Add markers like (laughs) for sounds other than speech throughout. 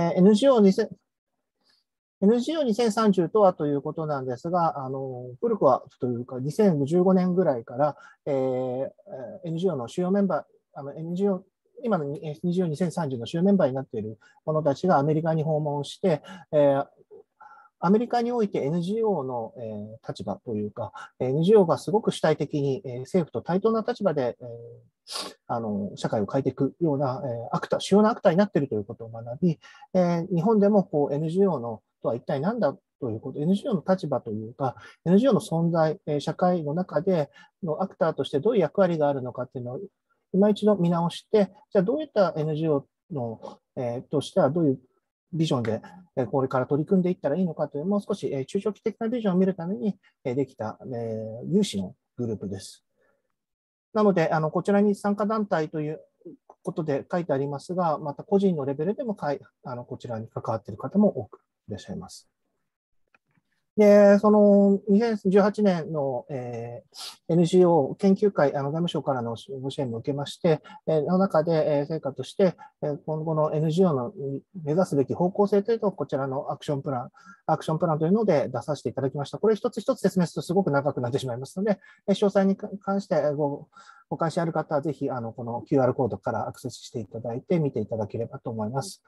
え NGO2030 NGO とはということなんですが、あの古くはというか、2015年ぐらいから、えー、NGO の主要メンバー、あの NGO 今の NGO2030 の主要メンバーになっている者たちがアメリカに訪問して、えーアメリカにおいて NGO の、え立場というか、NGO がすごく主体的に、え政府と対等な立場で、えあの社会を変えていくような、えアクター、主要なアクターになっているということを学び、え日本でもこう NGO のとは一体何だということ、NGO の立場というか、NGO の存在、社会の中でのアクターとしてどういう役割があるのかっていうのを、今一度見直して、じゃあどういった NGO の、えー、としてはどういうビジョンでこれから取り組んでいったらいいのかという、もう少し中長期的なビジョンを見るためにできた有志のグループです。なので、あのこちらに参加団体ということで書いてありますが、また個人のレベルでもかいあのこちらに関わっている方も多くいらっしゃいます。で、その2018年の、えー、NGO 研究会、あの外務省からのご支援も受けまして、えー、の中で、えー、成果として、えー、今後の NGO の目指すべき方向性というと、こちらのアクションプラン、アクションプランというので出させていただきました。これ一つ一つ説明するとすごく長くなってしまいますので、詳細に関してごご関心ある方はぜひあのこの QR コードからアクセスしていただいて見ていただければと思います。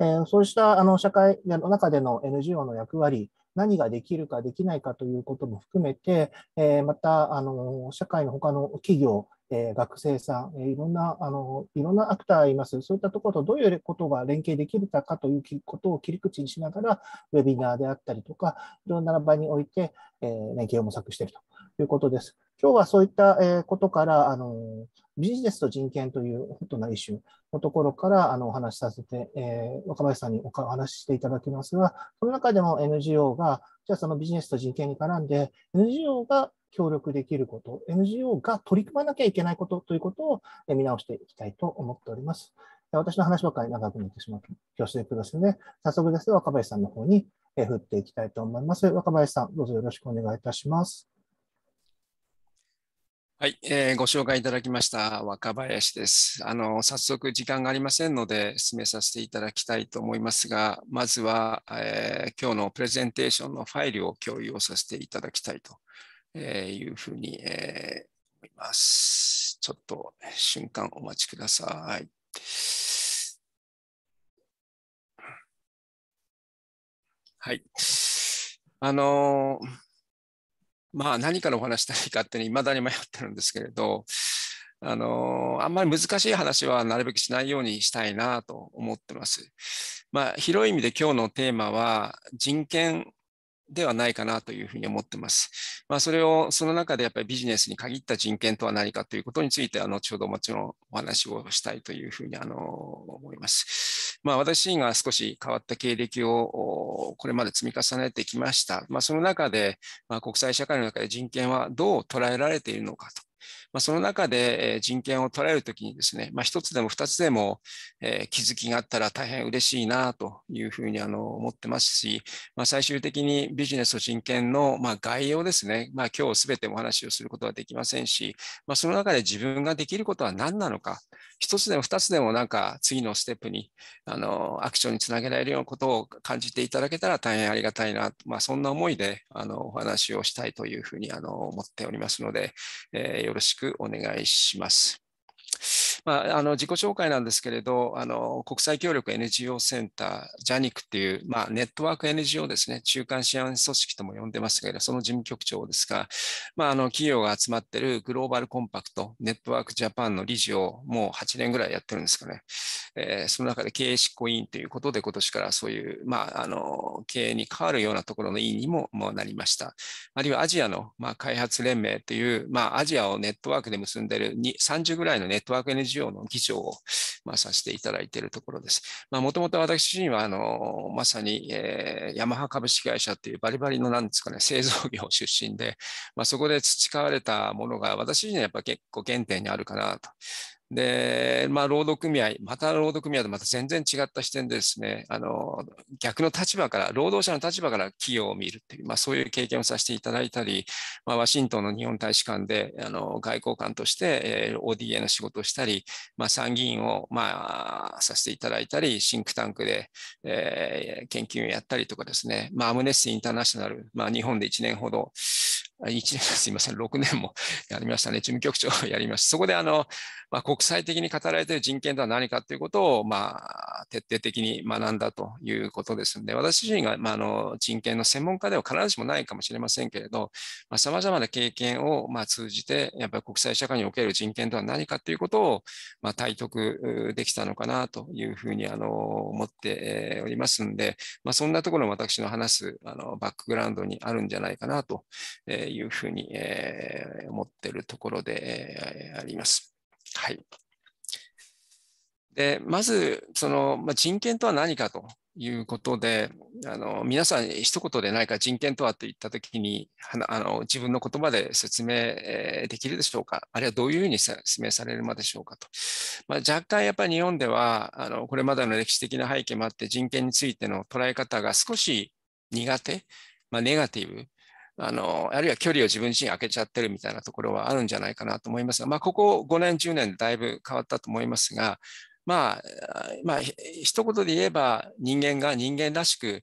えー、そうしたあの社会の中での NGO の役割、何ができるかできないかということも含めて、えまたあの社会の他の企業、え学生さん、えいろんなあのいろんなアクターがいます、そういったところとどういうことが連携できるかということを切り口にしながら、ウェビナーであったりとか、いろんな場において、え連携を模索しているということです。今日はそういったことから、あのビジネスと人権というホットなイシューのところからあのお話しさせて、えー、若林さんにお話ししていただきますが、その中でも NGO が、じゃあそのビジネスと人権に絡んで、NGO が協力できること、NGO が取り組まなきゃいけないことということを見直していきたいと思っております。私の話ばかり長くなってしまう恐縮でさいね。早速ですが、若林さんの方に振っていきたいと思います。若林さん、どうぞよろしくお願いいたします。はい、えー、ご紹介いただきました若林です。あの早速時間がありませんので進めさせていただきたいと思いますが、まずは、えー、今日のプレゼンテーションのファイルを共有をさせていただきたいというふうに、えー、思います。ちょっと瞬間お待ちください。はい。あのーまあ何からお話したいかっていまだに迷ってるんですけれど、あのあんまり難しい話はなるべくしないようにしたいなと思ってます。まあ、広い意味で今日のテーマは人権ではないかなというふうに思ってます。まあ、それを、その中でやっぱりビジネスに限った人権とは何かということについて、あの、ちょうどもちろんお話をしたいというふうに、あの、思います。まあ、私が少し変わった経歴を、これまで積み重ねてきました。まあ、その中で、まあ、国際社会の中で人権はどう捉えられているのかと。まあ、その中で人権を捉えるときにですね、まあ、1つでも2つでも、え気づきがあったら大変嬉しいなというふうにあの思ってますし、まあ、最終的にビジネスと人権の、ま概要ですね、ま今日全てお話をすることはできませんし、まその中で自分ができることは何なのか、1つでも2つでもなんか次のステップにあのアクションにつなげられるようなことを感じていただけたら大変ありがたいな、まそんな思いであのお話をしたいというふうにあの思っておりますので、えー、よろしくくお願いします。まあ、あの自己紹介なんですけれどあの、国際協力 NGO センター、JANIC っていう、まあ、ネットワーク NGO ですね、中間支援組織とも呼んでますけれど、その事務局長ですが、まあ、あの企業が集まっているグローバルコンパクト、ネットワークジャパンの理事をもう8年ぐらいやってるんですかね、えー、その中で経営執行委員ということで、今年からそういう、まあ、あの経営に変わるようなところの委員にももなりました。あるいはアジアの、まあ、開発連盟という、まあ、アジアをネットワークで結んでいる30ぐらいのネットワーク NGO 以上の議長を、まあ、させていただいているところです。もともと私身はあのまさに、えー、ヤマハ株式会社っていうバリバリのなんですか、ね、製造業出身で、まあ、そこで培われたものが私にはやっぱ結構原点にあるかなと。で、まあ、労働組合、また労働組合とまた全然違った視点でですね、あの、逆の立場から、労働者の立場から企業を見るっていう、まあ、そういう経験をさせていただいたり、まあ、ワシントンの日本大使館で、あの、外交官として、えー、ODA の仕事をしたり、まあ、参議院を、まあ、させていただいたり、シンクタンクで、えー、研究をやったりとかですね、まあ、アムネスティインターナショナル、まあ、日本で1年ほど、1年、すいません、6年もやりましたね、事務局長をやりました。そこで、あの、まあ、国際的に語られている人権とは何かということを、まあ、徹底的に学んだということですので、私自身が、まあ、あの人権の専門家では必ずしもないかもしれませんけれど、さまざ、まな経験を、まあ、通じて、やっぱり国際社会における人権とは何かということを、まあ、体得できたのかなというふうにあの思っておりますので、まあ、そんなところも私の話すあのバックグラウンドにあるんじゃないかなというふうに思っているところであります。はい。で、まず、その、まあ、人権とは何かということで、あの、皆さん一言で何か人権とはと言ったときに、あの、自分の言葉で説明できるでしょうかあるいはどういうふうに説明されるまでしょうかと。まあ、若干やっぱり日本では、あの、これまでの歴史的な背景もあって、人権についての捉え方が少し苦手、まあ、ネガティブあの、あるいは距離を自分自身空けちゃってるみたいなところはあるんじゃないかなと思いますが、まあ、ここ5年、10年でだいぶ変わったと思いますが、まあ、まあ、一言で言えば人間が人間らしく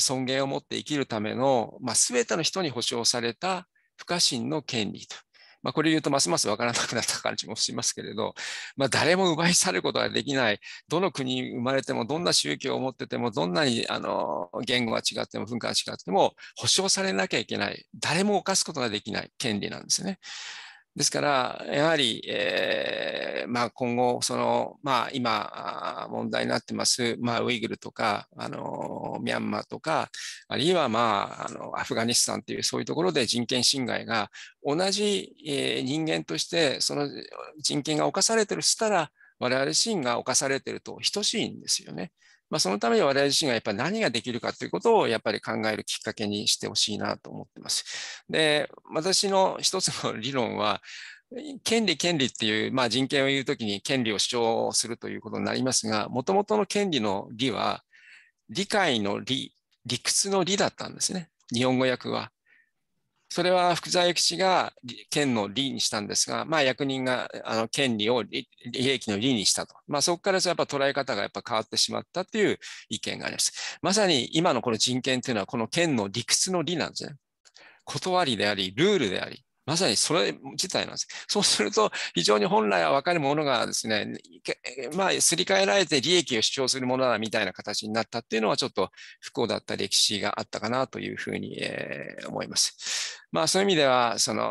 尊厳を持って生きるための、まあ、全ての人に保障された不可侵の権利とまあ、これ言うとますます分からなくなった感じもしますけれど、まあ、誰も奪い去ることができない、どの国に生まれても、どんな宗教を持ってても、どんなにあの言語が違っても、文化が違っても、保障されなきゃいけない、誰も犯すことができない権利なんですね。ですから、やはり、えーまあ、今後、そのまあ、今、問題になってます、まあ、ウイグルとか、あのミャンマーとか、あるいは、まあ、あのアフガニスタンという、そういうところで人権侵害が、同じ、えー、人間として、その人権が侵されてるしたら、我々自身が侵されてると等しいんですよね。まあ、そのために我々自身がやっぱり何ができるかということをやっぱり考えるきっかけにしてほしいなと思ってます。で、私の一つの理論は、権利、権利っていう、まあ、人権を言うときに権利を主張するということになりますが、もともとの権利の理は、理解の理、理屈の理だったんですね。日本語訳は。それは福沢諭吉が県の理にしたんですが、まあ、役人があの権利を利益の利にしたと、まあ、そこからやっぱ捉え方がやっぱ変わってしまったという意見があります。まさに今のこの人権というのはこの県の理屈の理なんですね。断りであり、ルールであり、まさにそれ自体なんです。そうすると、非常に本来は分かるものがですね、まあ、すり替えられて利益を主張するものだみたいな形になったっていうのは、ちょっと不幸だった歴史があったかなというふうに、えー、思います。まあ、そういう意味では、その、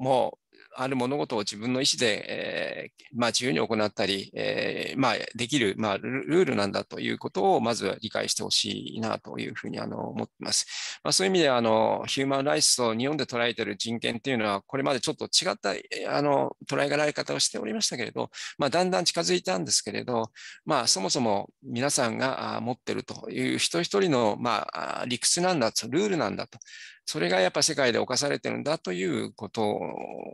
もう、ある物事を自分の意思で、えー、まあ、自由に行ったり、えー、まあ、できる、まあ、ルールなんだということをまずは理解してほしいなというふうにあの思っています。まあ、そういう意味であのヒューマン・ライスと日本で捉えている人権というのはこれまでちょっと違ったあの捉えがられ方をしておりましたけれど、まあ、だんだん近づいたんですけれど、まあ、そもそも皆さんが持っているという一人一人の、まあ、理屈なんだと、ルールなんだと。それがやっぱ世界で犯されてるんだということ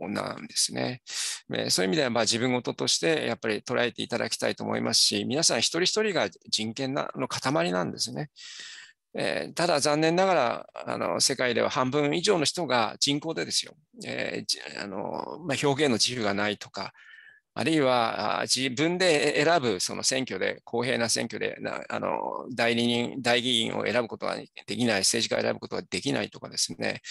なんですね。そういう意味ではまあ自分事としてやっぱり捉えていただきたいと思いますし、皆さん一人一人が人権の塊なんですね。えー、ただ残念ながらあの世界では半分以上の人が人口でですよ、えーあのまあ、表現の自由がないとかあるいは自分で選ぶその選挙で、公平な選挙で、あの代理人、代議員を選ぶことはできない、政治家を選ぶことはできないとかですね、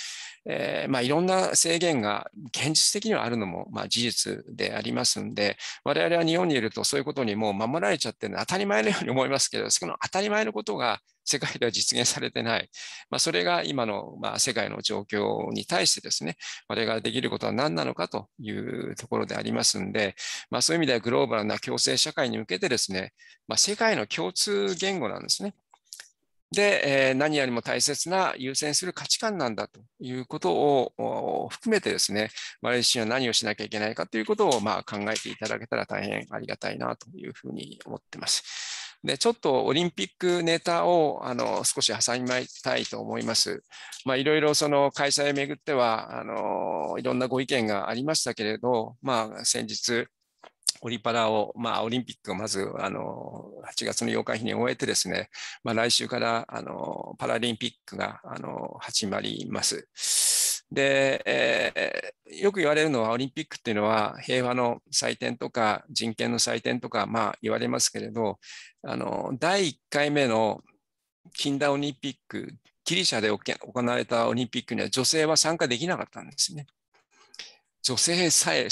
えー、まあ、いろんな制限が現実的にはあるのも、まあ、事実でありますので、我々は日本にいるとそういうことにもう守られちゃってるの当たり前のように思いますけど、その当たり前のことが世界では実現されてない、まあ、それが今の、まあ、世界の状況に対してですね、我々ができることは何なのかというところでありますんで、まあ、そういう意味ではグローバルな共生社会に向けてですね、まあ、世界の共通言語なんですね。で、えー、何よりも大切な優先する価値観なんだということを含めてですね、レー自身は何をしなきゃいけないかということをまあ考えていただけたら大変ありがたいなというふうに思ってます。で、ちょっとオリンピックネタをあの少し挟みたいと思います。まあ、いろいろその開催をめぐってはあの、いろんなご意見がありましたけれど、まあ、先日、オリパラを、まあ、オリンピックをまずあの8月の8日日に終えてですね、まあ、来週からあのパラリンピックがあの始まります。で、えー、よく言われるのはオリンピックっていうのは平和の祭典とか人権の祭典とか、まあ、言われますけれどあの第1回目の近代オリンピックギリシャで行われたオリンピックには女性は参加できなかったんですね。女性さえ、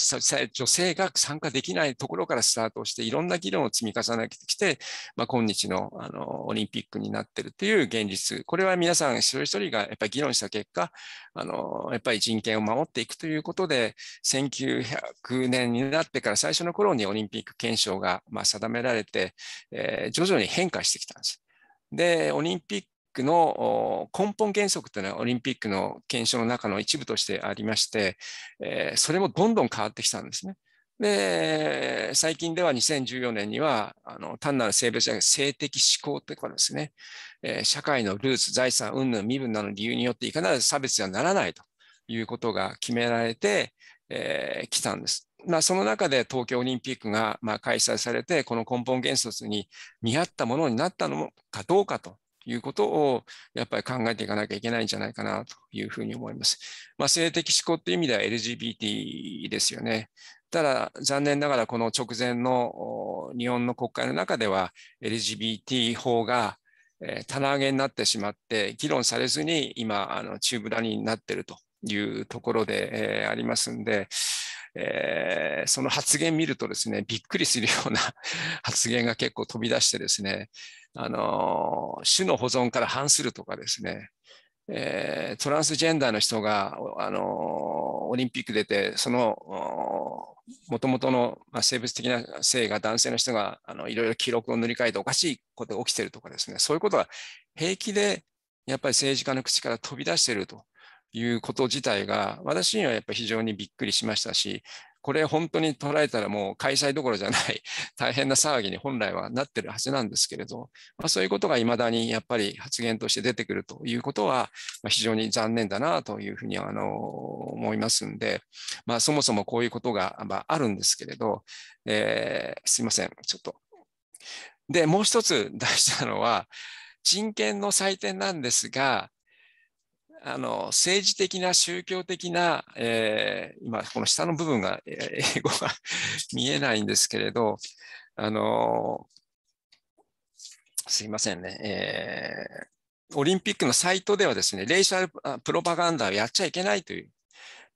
女性が参加できないところからスタートして、いろんな議論を積み重ねてきて、まあ、今日のあのオリンピックになっているという現実、これは皆さん一人一人がやっぱり議論した結果、あのやっぱり人権を守っていくということで、1900年になってから最初の頃にオリンピック憲章がま定められて、えー、徐々に変化してきたんです。で、オリンピックの根本原則というのはオリンピックの検証の中の一部としてありまして、えー、それもどんどん変わってきたんですね。で、最近では2014年には、あの単なる性別や性的思考というかですね、えー、社会のルーツ、財産、云々、身分などの理由によっていかなる差別にはならないということが決められてき、えー、たんです。まあ、その中で東京オリンピックがま開催されて、この根本原則に見合ったものになったのかどうかということをやっぱり考えていかなきゃいけないんじゃないかなというふうに思います。まあ、性的思考っていう意味では LGBT ですよね。ただ残念ながらこの直前の日本の国会の中では LGBT 法が棚上げになってしまって議論されずに今あの中ぶらになってるというところでありますんで、えー、その発言見るとですね、びっくりするような (laughs) 発言が結構飛び出してですね、あの、種の保存から反するとかですね、えー、トランスジェンダーの人が、あの、オリンピック出て、その、もともとの生物的な性が男性の人があのいろいろ記録を塗り替えておかしいことが起きてるとかですね、そういうことが平気でやっぱり政治家の口から飛び出してるということ自体が私にはやっぱり非常にびっくりしましたしこれ本当に捉えたらもう開催どころじゃない (laughs) 大変な騒ぎに本来はなってるはずなんですけれど、まあ、そういうことがいまだにやっぱり発言として出てくるということは非常に残念だなというふうにあの思いますんで、まあ、そもそもこういうことが、まあ、るんですけれど、えー、すいませんちょっと。でもう一つ大事なのは人権の祭典なんですがあの政治的な宗教的な、えー、今この下の部分が、え英語が見えないんですけれどあのすいませんね、えー、オリンピックのサイトではですねレイシャルプロパガンダをやっちゃいけないという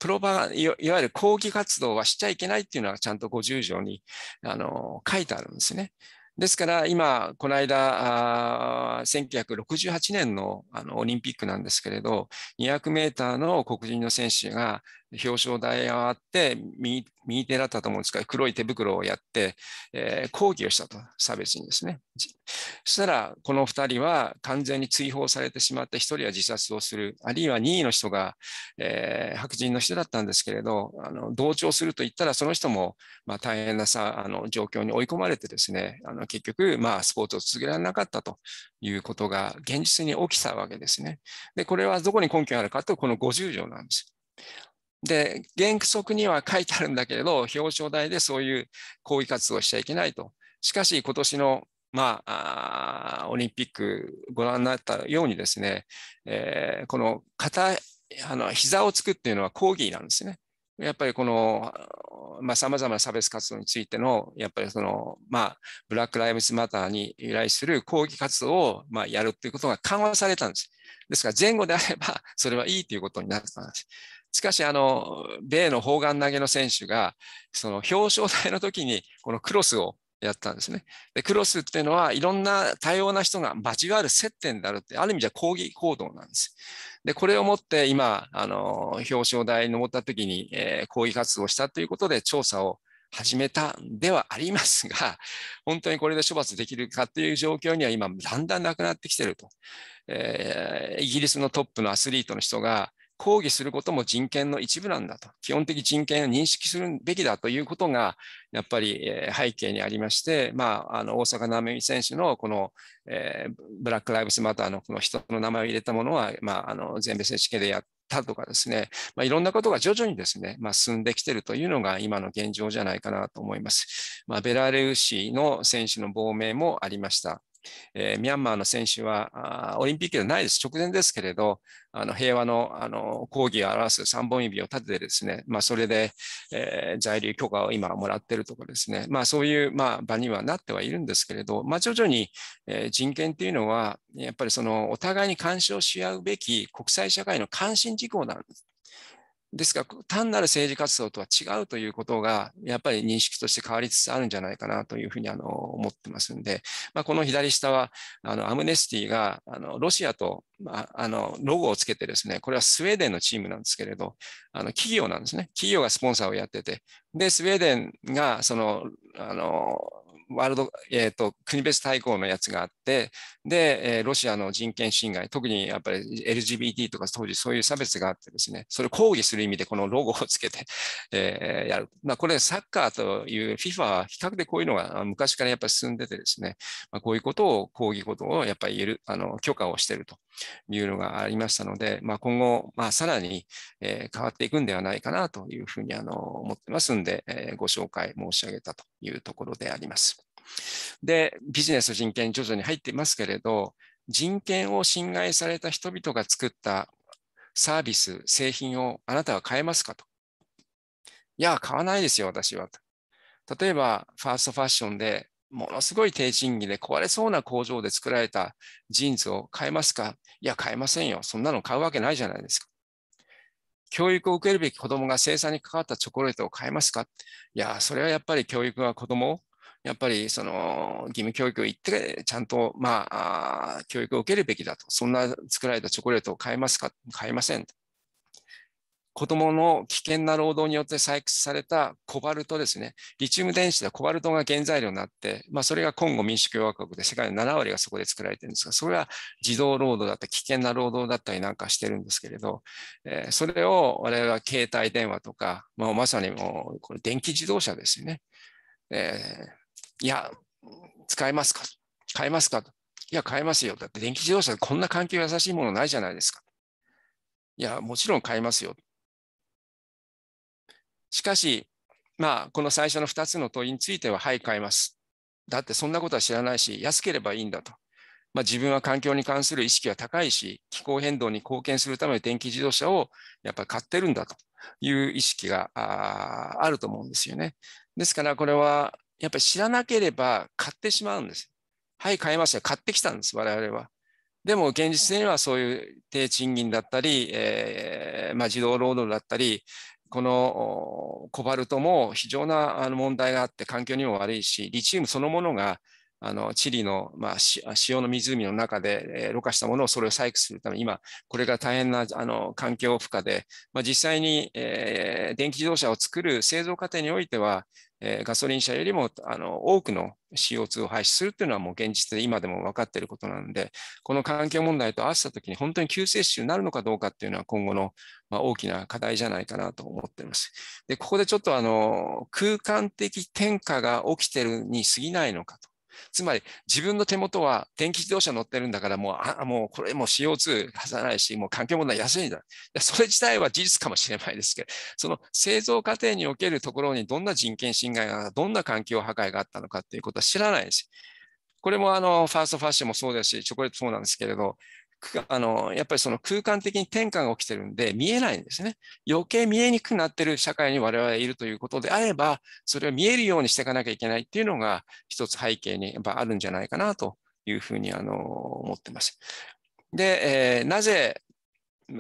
プロパガいわゆる抗議活動はしちゃいけないっていうのはちゃんと50条にあの書いてあるんですね。ですから今、この間、1968年のあのオリンピックなんですけれど、200メーターの黒人の選手が表彰台上がって右、右手だったと思うんですが、黒い手袋をやって、えー、抗議をしたと、差別にですね。そしたら、この2人は完全に追放されてしまって、1人は自殺をする、あるいは2位の人が、えー、白人の人だったんですけれど、あの同調すると言ったら、その人も、まあ、大変なさあの状況に追い込まれてですね、あの結局、まあ、スポーツを続けられなかったということが現実に起きたわけですね。で、これはどこに根拠があるかというと、この50条なんです。で、原則には書いてあるんだけれど、表彰台でそういう抗議活動をしちゃいけないと。しかし、今年の、まあ、あオリンピックご覧になったようにですね、えー、この肩、あの膝をつくっていうのは抗議なんですね。やっぱりこの、まあ、様々な差別活動についての、やっぱりその、まあ、ブラック・ライブズ・マターに由来する抗議活動を、まあ、やるということが緩和されたんです。ですから、前後であれば、それはいいということになったんです。しかし、あの、米の砲丸投げの選手が、その表彰台の時に、このクロスをやったんですね。で、クロスっていうのは、いろんな多様な人が交わる接点であるって、ある意味じゃ抗議行動なんです。で、これをもって今、あの、表彰台に登った時に、えー、抗議活動をしたということで調査を始めたんではありますが、(laughs) 本当にこれで処罰できるかっていう状況には今、だんだんなくなってきてると。えー、イギリスのトップのアスリートの人が、抗議することも人権の一部なんだと、基本的人権を認識するべきだということが、やっぱり背景にありまして、まあ、あの大阪なめみ選手のこの、えー、ブラック・ライブズ・マターのこの人の名前を入れたものは、まあ、あの全米選手権でやったとかですね、まあ、いろんなことが徐々にですね、まあ、進んできているというのが今の現状じゃないかなと思います。まあ、ベラルーシの選手の亡命もありました。えー、ミャンマーの選手はオリンピックではないです、直前ですけれど、あの平和のあの抗議を表す3本指を立ててですね、まあ、それで、えー、在留許可を今もらっているとかですね、まあ、そういう、まあ、場にはなってはいるんですけれど、まあ、徐々に、えー、人権というのは、やっぱりそのお互いに干渉し合うべき国際社会の関心事項なんです。ですが、単なる政治活動とは違うということが、やっぱり認識として変わりつつあるんじゃないかなというふうにあの思ってますんで、まあ、この左下は、あのアムネスティがあのロシアと、まあ、あのロゴをつけてですね、これはスウェーデンのチームなんですけれど、あの企業なんですね。企業がスポンサーをやってて、で、スウェーデンがその、あの、ワールド、えっ、ー、と、国別対抗のやつがあって、で、ロシアの人権侵害、特にやっぱり LGBT とか当時そういう差別があってですね、それを抗議する意味でこのロゴをつけて、(laughs) えやる。まあ、これサッカーという FIFA は比較でこういうのが昔からやっぱり進んでてですね、まあ、こういうことを抗議ことをやっぱり言える、あの、許可をしているというのがありましたので、まあ、今後、まあ、さらに、え変わっていくんではないかなというふうにあの思ってますんで、えご紹介申し上げたというところであります。で、ビジネス人権徐々に入っていますけれど、人権を侵害された人々が作ったサービス、製品をあなたは買えますかと。いや、買わないですよ、私は。と例えば、ファーストファッションでものすごい低賃金で壊れそうな工場で作られたジーンズを買えますかいや、買えませんよ。そんなの買うわけないじゃないですか。教育を受けるべき子どもが生産に関わったチョコレートを買えますかいや、それはやっぱり教育が子どもをやっぱりその義務教育を行って、ちゃんと、まあ、教育を受けるべきだと。そんな作られたチョコレートを買えますか買えません。子供の危険な労働によって採掘されたコバルトですね。リチウム電子でコバルトが原材料になって、まあ、それが今後民主共和国で世界の7割がそこで作られてるんですが、それは自動労働だった危険な労働だったりなんかしてるんですけれど、えー、それを我々は携帯電話とか、まあ、まさにもうこれ電気自動車ですよね。えーいや、使えますか買えますかいや、買えますよ。だって電気自動車こんな環境優しいものないじゃないですか。いや、もちろん買えますよ。しかし、まあ、この最初の2つの問いについては、はい、買えます。だってそんなことは知らないし、安ければいいんだと。まあ、自分は環境に関する意識は高いし、気候変動に貢献するための電気自動車をやっぱり買ってるんだという意識があると思うんですよね。ですから、これはやっぱり知らなければ買ってしまうんです。はい、買いました。買ってきたんです、我々は。でも現実にはそういう低賃金だったり、えーまあ、児童労働だったり、このコバルトも非常な問題があって環境にも悪いし、リチウムそのものがあのチリの、まあ、塩の湖の中で、えー、ろ過したものをそれを採掘するために今これが大変なあの環境負荷で、まあ、実際に、えー、電気自動車を作る製造過程においては、えガソリン車よりもあの多くの CO2 を排出するというのはもう現実で今でも分かっていることなんでこの環境問題と合わせたときに本当に救世主になるのかどうかっていうのは今後の、まあ、大きな課題じゃないかなと思っています。でここでちょっとあの空間的転化が起きてるに過ぎないのかと。つまり自分の手元は電気自動車乗ってるんだからもう、あもうこれも CO2 出さないし、もう環境問題安いんだ。それ自体は事実かもしれないですけど、その製造過程におけるところにどんな人権侵害が、どんな環境破壊があったのかっていうことは知らないです。これもあの、ファーストファッションもそうですし、チョコレートそうなんですけれど、あの、やっぱりその空間的に転換が起きてるんで、見えないんですね。余計見えにくくなってる社会に我々いるということであれば、それを見えるようにしていかなきゃいけないっていうのが、一つ背景にやっぱあるんじゃないかなというふうに、あの、思ってます。で、えー、なぜ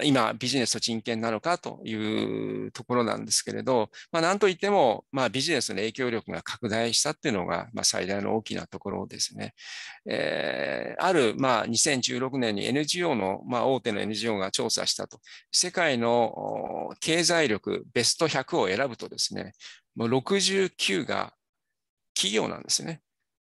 今ビジネスと人権なのかというところなんですけれど、まあ、なんといっても、まあ、ビジネスの影響力が拡大したっていうのが、まあ、最大の大きなところですね。えー、ある、まあ、2016年に NGO の、まあ、大手の NGO が調査したと、世界の経済力ベスト100を選ぶとですね、もう69が企業なんですね。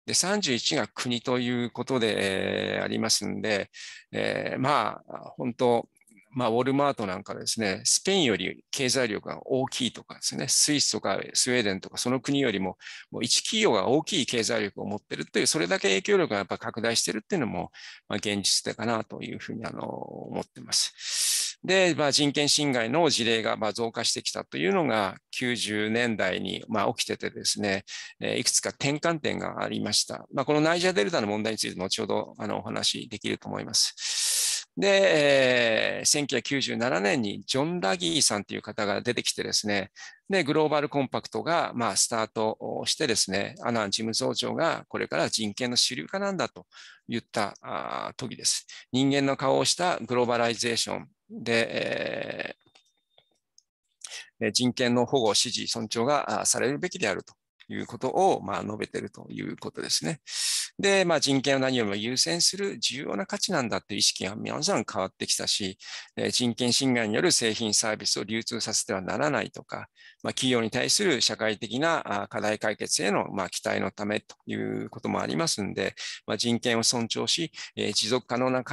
で、31が国ということで、えー、ありますんで、えー、まあ、本当、まあ、ウォルマートなんかですね、スペインより経済力が大きいとかですね、スイスとかスウェーデンとかその国よりも、もう一企業が大きい経済力を持ってるという、それだけ影響力がやっぱ拡大してるっていうのも、まあ、現実かなというふうにあの思ってます。で、まあ、人権侵害の事例がまあ増加してきたというのが90年代にまあ起きててですね、いくつか転換点がありました。まあ、このナイジャデルタの問題について後ほどあのお話しできると思います。で、えー、1997年にジョン・ラギーさんという方が出てきてですね、で、グローバルコンパクトが、まあ、スタートしてですね、アナン事務総長がこれから人権の主流化なんだと言ったあ時です。人間の顔をしたグローバライゼーションで、えー人権の保護、支持、尊重がされるべきであるということを、まあ、述べているということですね。で、まあ、人権を何よりも優先する重要な価値なんだっていう意識が皆さん変わってきたし、人権侵害による製品サービスを流通させてはならないとか、まあ、企業に対する社会的な課題解決への、まあ、期待のためということもありますので、まあ、人権を尊重し、えー、持続可能な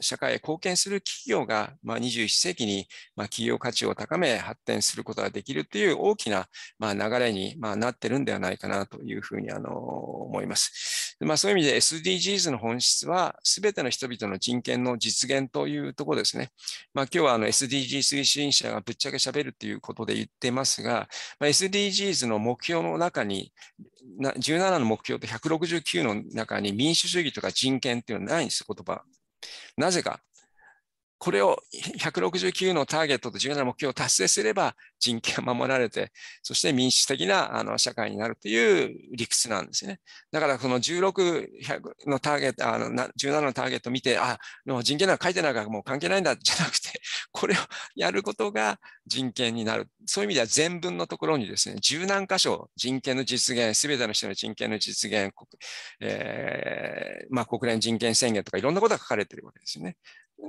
社会へ貢献する企業が、まあ、21世紀に、まあ、企業価値を高め発展することができるという大きな、まあ、流れに、まあ、なってるんではないかなというふうにあの思います。まあ、そういう意味で SDGs の本質は、すべての人々の人権の実現というところですね。まあ、今日はあの SDG 推進者がぶっちゃけしゃべるということで言ってますが、まあ、SDGs の目標の中に、17の目標と169の中に民主主義とか人権っていうのはないんです、言葉。なぜか。これを169のターゲットと17目標を達成すれば人権は守られて、(laughs) そして民主的なあの社会になるという理屈なんですね。だからこの16のターゲット、あの17のターゲットを見て、あ、も人権なんか書いてないからもう関係ないんだじゃなくて、(laughs) これをやることが人権になる。そういう意味では全文のところにですね、十何箇所人権の実現、すべての人の人権の実現、えーまあ、国連人権宣言とかいろんなことが書かれているわけですよね。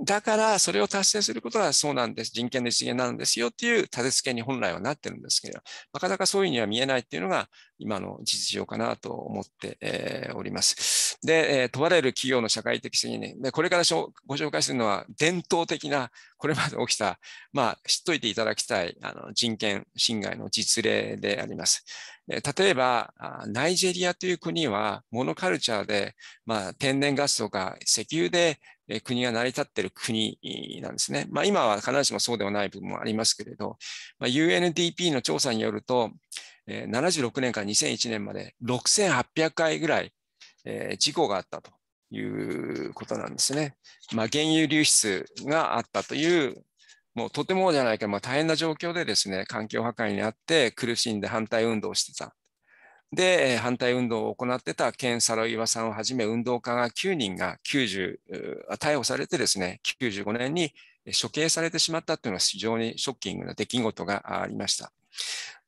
だから、それを達成することはそうなんです。人権の実現なんですよっていう立て付けに本来はなってるんですけど、なかなかそういうには見えないっていうのが今の実情かなと思って、えー、おります。で、えー、問われる企業の社会的責任、で、これからご紹介するのは伝統的な、これまで起きた、(laughs) まあ、知っといていただきたいあの人権侵害の実例であります。例えば、ナイジェリアという国はモノカルチャーで、まあ、天然ガスとか石油で国が成り立っている国なんですね。まあ、今は必ずしもそうではない部分もありますけれど、まあ、UNDP の調査によると、76年から2001年まで6800回ぐらい事故があったということなんですね。まあ、原油流出があったというもうとてもじゃないけど、まあ、大変な状況でですね、環境破壊にあって苦しんで反対運動をしてたで、反対運動を行ってたケン・サロイワさんをはじめ運動家が9人が90、逮捕されてですね、95年に処刑されてしまったというのは非常にショッキングな出来事がありました。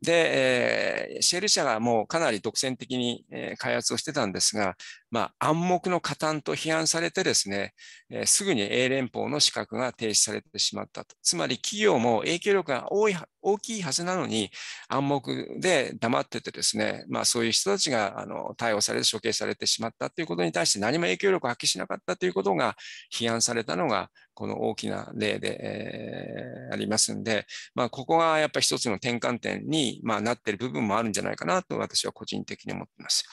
で、えー、シェル社がもうかなり独占的に、えー、開発をしてたんですが、まあ、暗黙の加担と批判されてですね、えー、すぐに A 連邦の資格が停止されてしまったと。つまり企業も影響力が多い大きいはずなのに暗黙で黙っててですね、まあ、そういう人たちがあの逮捕されて処刑されてしまったということに対して何も影響力を発揮しなかったということが批判されたのがこの大きな例で、えー、ありますんで、まあ、ここがやっぱり一つの転換点にまあ、なっている部分もあるんじゃないかなと私は個人的に思っています。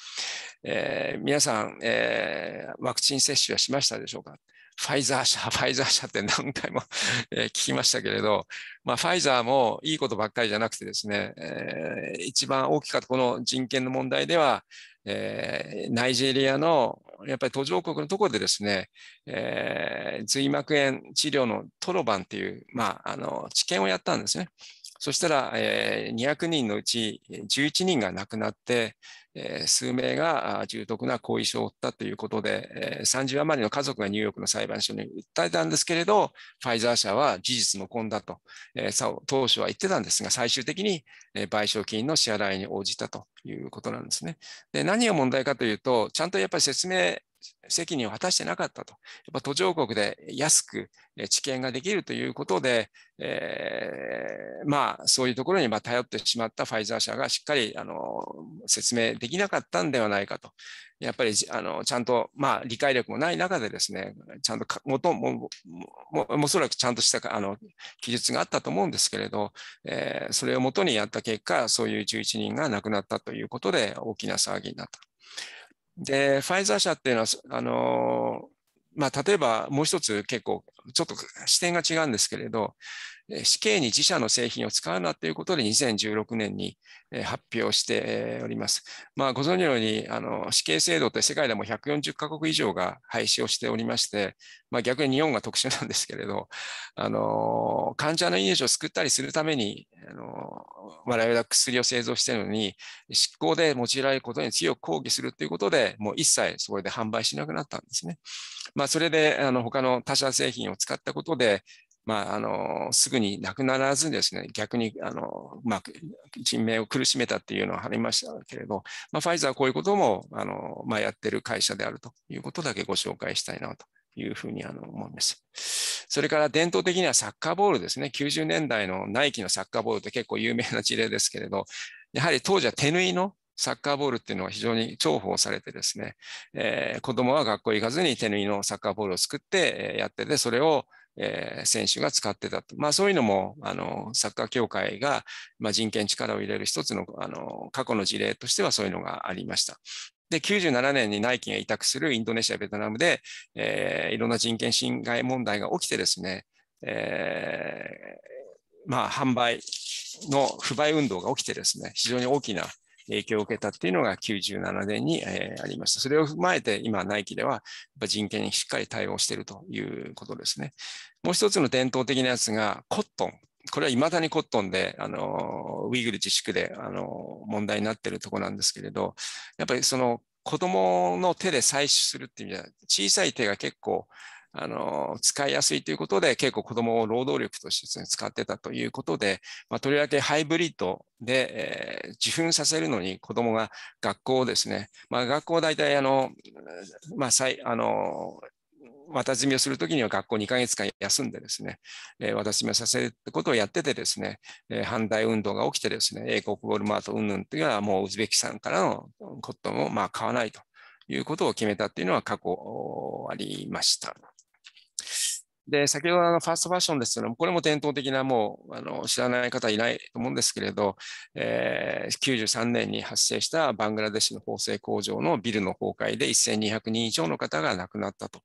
えー、皆さん、えー、ワクチン接種はしましたでしょうかファイザー社、(laughs) ファイザー社って何回もえ聞きましたけれど、まあ、ファイザーもいいことばっかりじゃなくてですね、えー、一番大きかったこの人権の問題では、えー、ナイジェリアのやっぱり途上国のところでですね、えー、髄膜炎治療のトロバンっていう、まあ、あの治験をやったんですね。そしたら、えー、200人のうち11人が亡くなって、えー、数名が重篤な後遺症を負ったということで、えー、30余りの家族がニューヨークの裁判所に訴えたんですけれど、ファイザー社は事実無根だと、えー、当初は言ってたんですが、最終的に賠償金の支払いに応じたということなんですね。で何が問題かというと、ちゃんとやっぱり説明責任を果たしてなかったと。やっぱ途上国で安く治験ができるということで、えー、まあそういうところにま頼ってしまったファイザー社がしっかりあの説明できなかったんではないかと。やっぱりあのちゃんと、まあ、理解力もない中でですね、ちゃんともとももおそらくちゃんとしたあの記述があったと思うんですけれど、えー、それをもとにやった結果、そういう11人が亡くなったということで大きな騒ぎになった。で、ファイザー社っていうのは、あの、まあ、例えばもう一つ結構ちょっと視点が違うんですけれど、死刑に自社の製品を使うなということで2016年に発表しております。まあ、ご存知のようにあの死刑制度って世界でも140カ国以上が廃止をしておりまして、まあ、逆に日本が特殊なんですけれどあの患者の命を救ったりするためにあの我々は薬を製造しているのに執行で用いられることに強く抗議するということでもう一切そこで販売しなくなったんですね。まあ、それであの他の他社製品を使ったことでまあ、あのすぐに亡くならずですね、逆にあの、まあ、人命を苦しめたっていうのはありましたけれど、まあ、ファイザーはこういうこともあの、まあ、やってる会社であるということだけご紹介したいなというふうにあの思います。それから伝統的にはサッカーボールですね、90年代のナイキのサッカーボールって結構有名な事例ですけれど、やはり当時は手縫いのサッカーボールっていうのは非常に重宝されてですね、えー、子供は学校行かずに手縫いのサッカーボールを作ってやってて、それをえー、選手が使ってたと。まあそういうのも、あの、サッカー協会が、まあ、人権力を入れる一つの、あの、過去の事例としてはそういうのがありました。で、97年にナイキが委託するインドネシア、ベトナムで、えー、いろんな人権侵害問題が起きてですね、えー、まあ販売の不買運動が起きてですね、非常に大きな影響を受けたっていうのが97年に、ありました。それを踏まえて今、ナイキでは人権にしっかり対応しているということですね。もう一つの伝統的なやつがコットン。これはいまだにコットンで、あのウイグル自治区であの問題になっているところなんですけれど、やっぱりその子供の手で採取するっていう意味では、小さい手が結構、あの使いやすいということで結構子どもを労働力として、ね、使ってたということで、まあ、とりわけハイブリッドで、えー、受粉させるのに子どもが学校をですね、まあ、学校大体あの、まあ、最あの渡積みをするときには学校2ヶ月間休んでですね、えー、渡積みさせることをやっててですね、えー、反対運動が起きてですね、英国ウォルマート云々というのはもうウズベキスタンからのこともまあ買わないということを決めたっていうのは過去ありました。で、先ほどのファーストファッションですも、これも伝統的なもうあの知らない方いないと思うんですけれど、えー、93年に発生したバングラデシュの縫製工場のビルの崩壊で1200人以上の方が亡くなったと。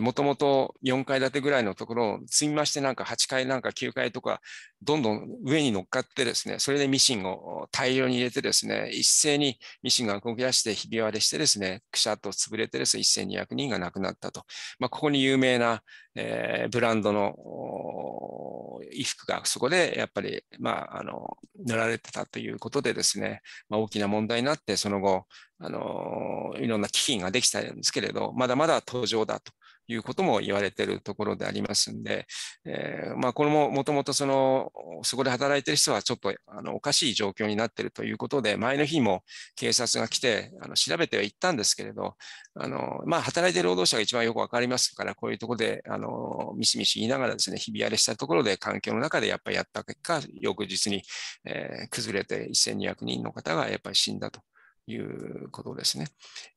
もともと4階建てぐらいのところを積みましてなんか8階なんか9階とかどんどん上に乗っかってですね、それでミシンを大量に入れてですね、一斉にミシンが動き出してひび割れしてですね、くしゃっと潰れてですね、1200人が亡くなったと。まあ、ここに有名なえー、ブランドの衣服がそこでやっぱり、まあ、あの塗られてたということでですね、まあ、大きな問題になってその後あのいろんな基金ができたんですけれどまだまだ途上だということも言われてるところでありますんで、えー、まあ、これももともとその、そこで働いてる人はちょっとあのおかしい状況になってるということで、前の日も警察が来て、あの調べてはいったんですけれど、あのまあ、働いてる労働者が一番よく分かりますから、こういうところであのミシミシ言いながらですね、日比やれしたところで環境の中でやっぱりやった結果、翌日に、えー、崩れて1200人の方がやっぱり死んだということですね。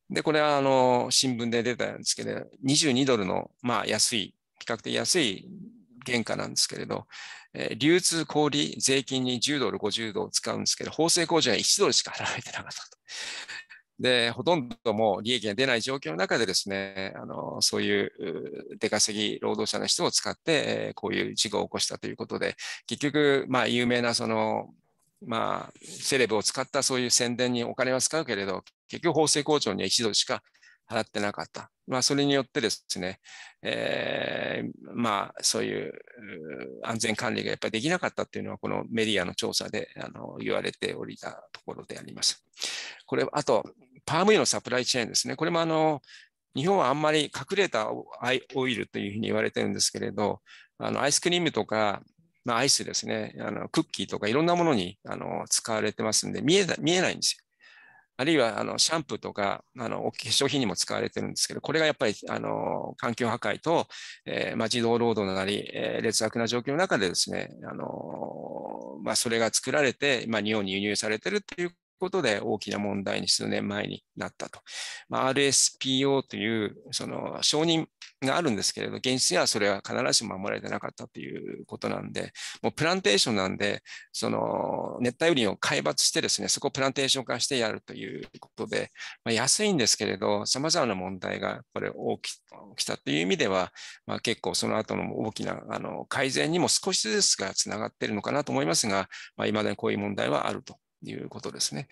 で、これはあの新聞で出たんですけど、22ドルのまあ安い、比較的安い原価なんですけれど、え流通小売税金に10ドル、50ドルを使うんですけど、法制工事は1ドルしか払われてなかったと。で、ほとんどもう利益が出ない状況の中でですね、あのそういう出稼ぎ労働者の人を使って、こういう事故を起こしたということで、結局、まあ、有名なそのまあ、セレブを使ったそういう宣伝にお金は使うけれど、結局、法制工長には一度しか払ってなかった。まあ、それによってですね、えー、まあ、そういう安全管理がやっぱりできなかったというのは、このメディアの調査であの言われておりたところであります。これ、あと、パーム油のサプライチェーンですね。これもあの、日本はあんまり隠れたオイルというふうに言われてるんですけれど、あのアイスクリームとかまあ、アイスですね、あのクッキーとかいろんなものにあの使われてますんで見え見えないんですよ。あるいはあのシャンプーとかあの化粧品にも使われてるんですけど、これがやっぱりあの環境破壊と、えーま児童労働なり、えー、劣悪な状況の中でですね、あのまあ、それが作られて、まあ、日本に輸入されてるっていうことで大きな問題に数年前になったと。まあ、RSPO というその承認があるんですけれど、現実にはそれは必ずしも守られてなかったということなんで、もうプランテーションなんで、その熱帯雨林を開発してですね、そこをプランテーション化してやるということで、まあ、安いんですけれど、様々な問題がこれ起きたという意味では、まあ、結構その後の大きなあの改善にも少しずつがつながっているのかなと思いますが、まあ、未だにこういう問題はあるということですね。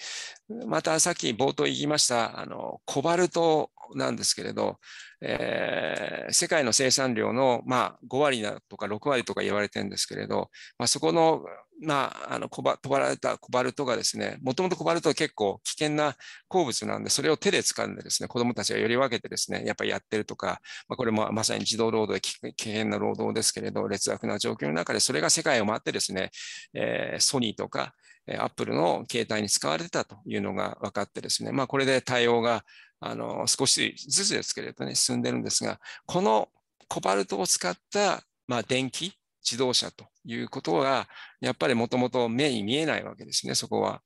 またさっき冒頭言いましたあのコバルトなんですけれど、えー、世界の生産量の、まあ、5割だとか6割とか言われてるんですけれど、まあ、そこの,、まあ、あのコバ飛ばられたコバルトがですねもともとコバルトは結構危険な鉱物なんでそれを手で掴んでですね子どもたちがより分けてですねやっぱりやってるとか、まあ、これもまさに児童労働で危険な労働ですけれど劣悪な状況の中でそれが世界を回ってですね、えー、ソニーとかアップルの携帯に使われてたというのが分かってですね、まあ、これで対応があの少しずつですけれどね、進んでるんですが、このコバルトを使った、まあ、電気、自動車ということが、やっぱりもともと目に見えないわけですね、そこは。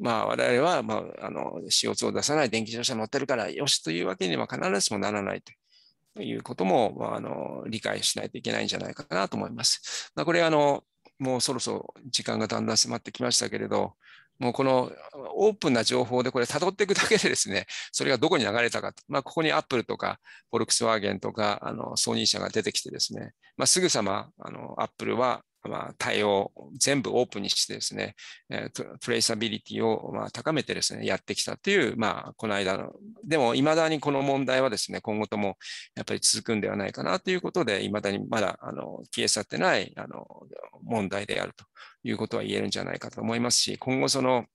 まあ、我々は、まあ、あの CO2 を出さない電気自動車乗ってるからよしというわけには必ずしもならないということも、まあ、あの理解しないといけないんじゃないかなと思います。まあ、これあのもうそろそろ時間がだんだん迫ってきましたけれど、もうこのオープンな情報でこれ辿っていくだけでですね、(laughs) それがどこに流れたかと、まあ、ここにアップルとか、フォルクスワーゲンとか、あのソニー社が出てきてですね、まあ、すぐさまあのアップルはまあ、対応、全部オープンにしてですね、トレーサビリティをまあ高めてですね、やってきたという、まあ、この間の、でも、いまだにこの問題はですね、今後ともやっぱり続くんではないかなということで、いまだにまだあの消え去ってないあの問題であるということは言えるんじゃないかと思いますし、今後、その、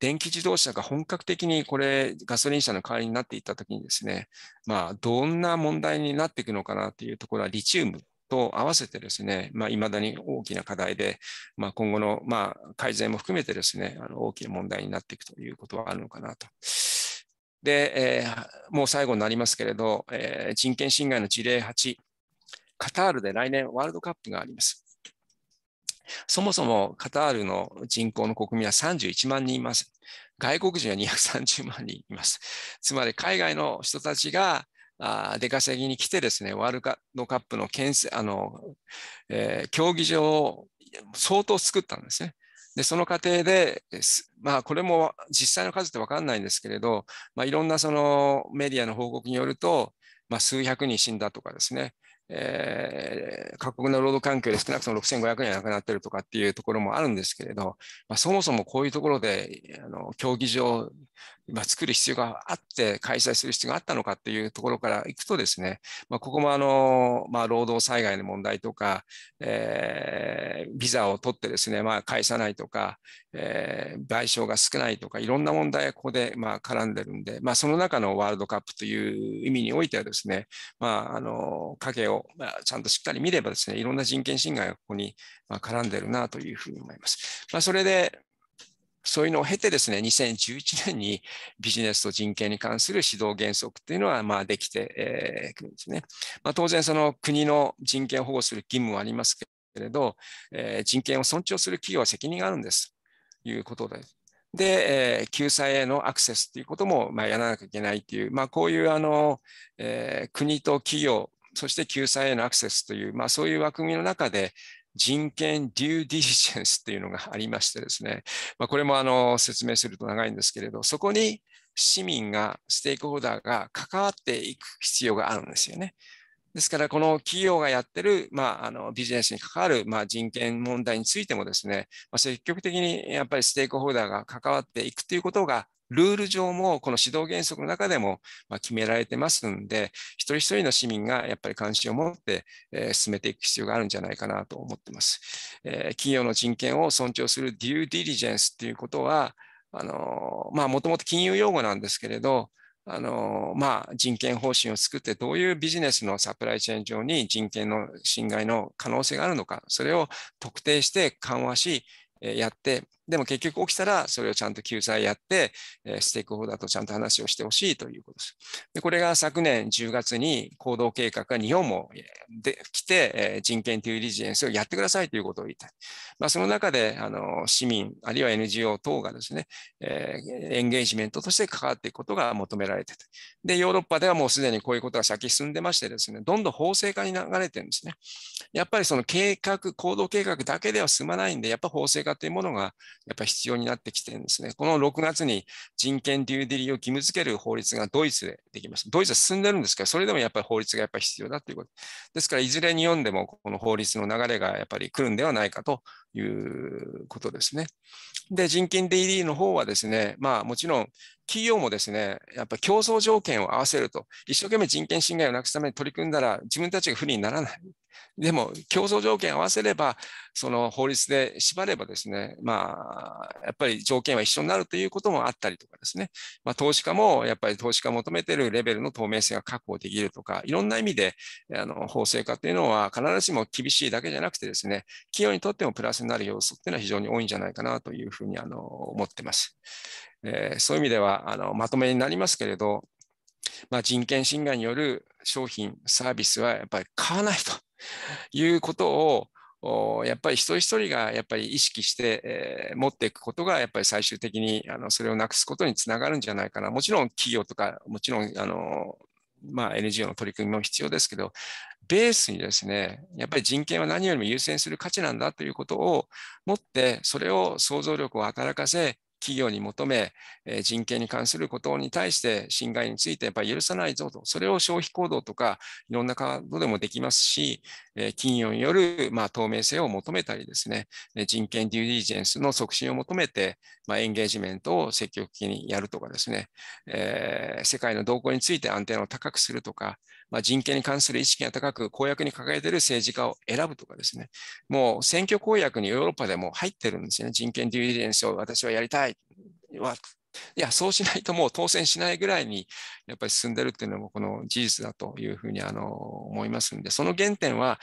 電気自動車が本格的にこれガソリン車の代わりになっていったときにですね、まあ、どんな問題になっていくのかなというところはリチウムと合わせてですね、まあ、未だに大きな課題で、まあ、今後の、まあ、改善も含めてですね、あの大きな問題になっていくということはあるのかなと。で、えー、もう最後になりますけれど、えー、人権侵害の事例8、カタールで来年ワールドカップがあります。そもそもカタールの人口の国民は31万人います。外国人は230万人います。つまり海外の人たちがあ出稼ぎに来てですね、ワールドカップのけんあの、えー、競技場を相当作ったんですね。で、その過程で、まあ、これも実際の数って分かんないんですけれど、まあ、いろんなそのメディアの報告によると、まあ、数百人死んだとかですね、えー、各国の労働環境で少なくとも6500人が亡くなってるとかっていうところもあるんですけれど、まあ、そもそもこういうところであの競技場まあ、作る必要があって開催する必要があったのかっていうところからいくとですね、まあ、ここもあの、まあ、労働災害の問題とか、えー、ビザを取ってですね、まあ、返さないとか、えー、賠償が少ないとかいろんな問題がここでまあ絡んでるんで、まあ、その中のワールドカップという意味においてはですね、まあ、あの家計ををちゃんとしっかり見ればですね、いろんな人権侵害がここに絡んでるなというふうに思います。まあ、それで、そういうのを経てですね、2011年にビジネスと人権に関する指導原則っていうのは、まあ、できてくるんですね。まあ、当然、その国の人権を保護する義務はありますけれど、えー、人権を尊重する企業は責任があるんですということです。で、えー、救済へのアクセスということも、まあ、やらなきゃいけないという、まあ、こういうあの、えー、国と企業そして救済へのアクセスという、まあ、そういう枠組みの中で、人権デューディリジェンスっていうのがありましてですね、まあ、これもあの説明すると長いんですけれど、そこに市民が、ステークホルダーが関わっていく必要があるんですよね。ですから、この企業がやってる、まあ、あのビジネスに関わる、まあ、人権問題についてもですね、まあ、積極的にやっぱりステークホルダーが関わっていくということがルール上もこの指導原則の中でも決められてますんで、一人一人の市民がやっぱり関心を持って進めていく必要があるんじゃないかなと思ってます。企業の人権を尊重するデューディリジェンスっていうことは、もともと金融用語なんですけれど、あのまあ、人権方針を作ってどういうビジネスのサプライチェーン上に人権の侵害の可能性があるのかそれを特定して緩和しやって、でも結局起きたらそれをちゃんと救済やって、ステークホルダーとちゃんと話をしてほしいということです。でこれが昨年10月に行動計画が日本もで来て、人権というリジェンスをやってくださいということを言いた。まあ、その中であの市民、あるいは NGO 等がですね、エンゲージメントとして関わっていくことが求められてて。で、ヨーロッパではもうすでにこういうことが先進んでましてですね、どんどん法制化に流れてるんですね。やっぱりその計画、行動計画だけでは済まないんで、やっぱ法制化というものがやっぱり必要になってきてるんですね。この6月に人権デューデリーを義務付ける法律がドイツでできました。ドイツは進んでるんですけど、それでもやっぱり法律がやっぱり必要だということ。ですから、いずれ日本でもこの法律の流れがやっぱり来るんではないかということですね。で、人権 DD の方はですね、まあもちろん企業もですね、やっぱ競争条件を合わせると、一生懸命人権侵害をなくすために取り組んだら自分たちが不利にならない。でも競争条件合わせれば、その法律で縛ればですね、まあ、やっぱり条件は一緒になるということもあったりとかですね、まあ、投資家もやっぱり投資家求めてるレベルの透明性が確保できるとか、いろんな意味であの法制化というのは必ずしも厳しいだけじゃなくてですね、企業にとってもプラスになる要素っていうのは非常に多いんじゃないかなというふうにあの思ってます。えー、そういう意味ではあのまとめになりますけれど、まあ、人権侵害による商品、サービスはやっぱり買わないということをやっぱり一人一人がやっぱり意識して、え持っていくことがやっぱり最終的にあのそれをなくすことにつながるんじゃないかなもちろん企業とかもちろんあのまあ、NGO の取り組みも必要ですけど、ベースにですね、やっぱり人権は何よりも優先する価値なんだということを持って、それを想像力を働かせ、企業に求め、え人権に関することに対して侵害についてやっぱり許さないぞと、それを消費行動とかいろんなカードでもできますし、え企業による、まあ、透明性を求めたりですね、人権デューディジェンスの促進を求めて、まあ、エンゲージメントを積極的にやるとかですね、えー、世界の動向についてアンテナを高くするとか、まあ、人権に関する意識が高く、公約に掲げている政治家を選ぶとかですね、もう選挙公約にヨーロッパでも入ってるんですよね、人権デューディレンスを私はやりたいは。いや、そうしないともう当選しないぐらいにやっぱり進んでるっていうのもこの事実だというふうにあの思いますんで、その原点は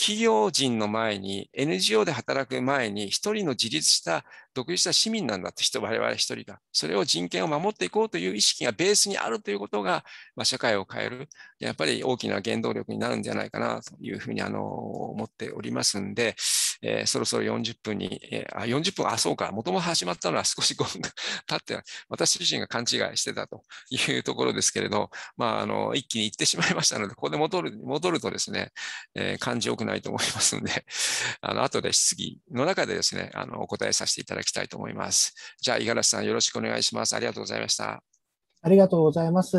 企業人の前に、NGO で働く前に、一人の自立した独立した市民なんだって人、我々一人が。それを人権を守っていこうという意識がベースにあるということが、まあ、社会を変える、やっぱり大きな原動力になるんじゃないかなというふうにあの思っておりますんで、えー、そろそろ40分に、えー、あ、40分、あ、そうか、もともと始まったのは少し5分が (laughs) 経って、私自身が勘違いしてたというところですけれど、まあ、あの、一気に行ってしまいましたので、ここで戻る、戻るとですね、えー、感じよくないと思いますので、(laughs) あの、後で質疑の中でですね、あの、お答えさせていただきたいと思います。じゃあ、五十嵐さん、よろしくお願いします。ありがとうございました。ありがとうございます。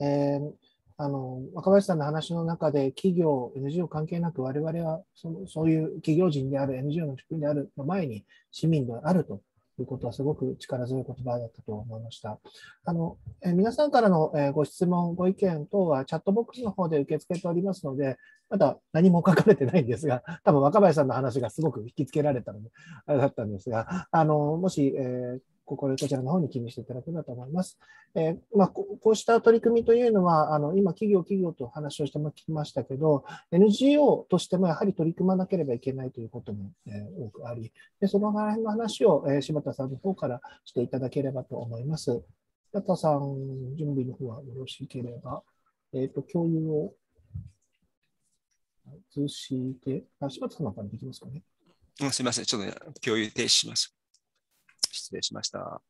えーあの若林さんの話の中で企業、NGO 関係なく我々はそのそういう企業人である NGO の職員である前に市民であるということはすごく力強い言葉だったと思いました。あのえ皆さんからの、えご質問、ご意見等はチャットボックスの方で受け付けておりますので、まだ何も書かれてないんですが、多分若林さんの話がすごく引きつけられたので、あれだったんですが、あのもし、えーこここちらの方に記入していただければと思います。えー、まあ、こうした取り組みというのは、あの今、企業、企業と話をしても聞きましたけど、NGO としてもやはり取り組まなければいけないということも、えー、多くあり、でその辺の話を、えー、柴田さんの方からしていただければと思います。柴田さん、準備の方はよろしければ、えっ、と、共有を通して、あ柴田さんの方かできますかね。すみません、ちょっと共有停止します。失礼しました。は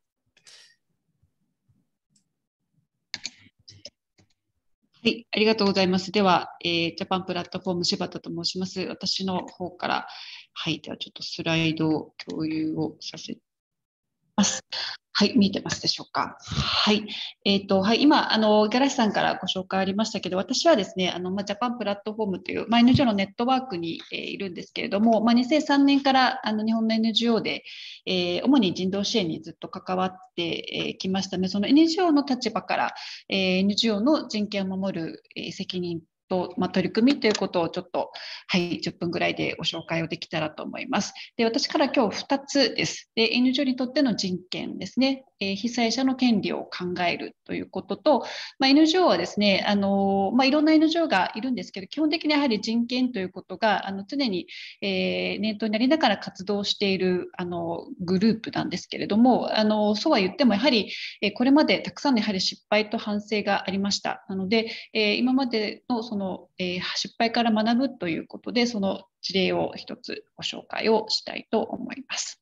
い、ありがとうございます。では、えー、ジャパンプラットフォーム柴田と申します。私の方から、はい、ではちょっとスライドを共有をさせます。はい、見えてますでしょうか。はい、えっ、ー、と、はい、今、あの、五十嵐さんからご紹介ありましたけど、私はですね、あの、まあ、ジャパンプラットフォームという、まあ、NGO のネットワークに、えー、いるんですけれども、まあ、2003年から、あの、日本の NGO で、えー、主に人道支援にずっと関わってきましたね。その NGO の立場から、え NGO の人権を守る責任と、まあ、取り組みということをちょっと、はい、10分ぐらいでご紹介をできたらと思います。で私から今日2つです。で NGO にとっての人権ですね、えー、被災者の権利を考えるということと、まあ、NGO はですね、あのまあ、いろんな NGO がいるんですけど、基本的にやはり人権ということがあの常に、えー、念頭になりながら活動しているあのグループなんですけれども、あのそうは言っても、やはり、えこれまでたくさんのやはり失敗と反省がありました。なので、えー、今までのそのの、えー、失敗から学ぶということで、その事例を一つご紹介をしたいと思います。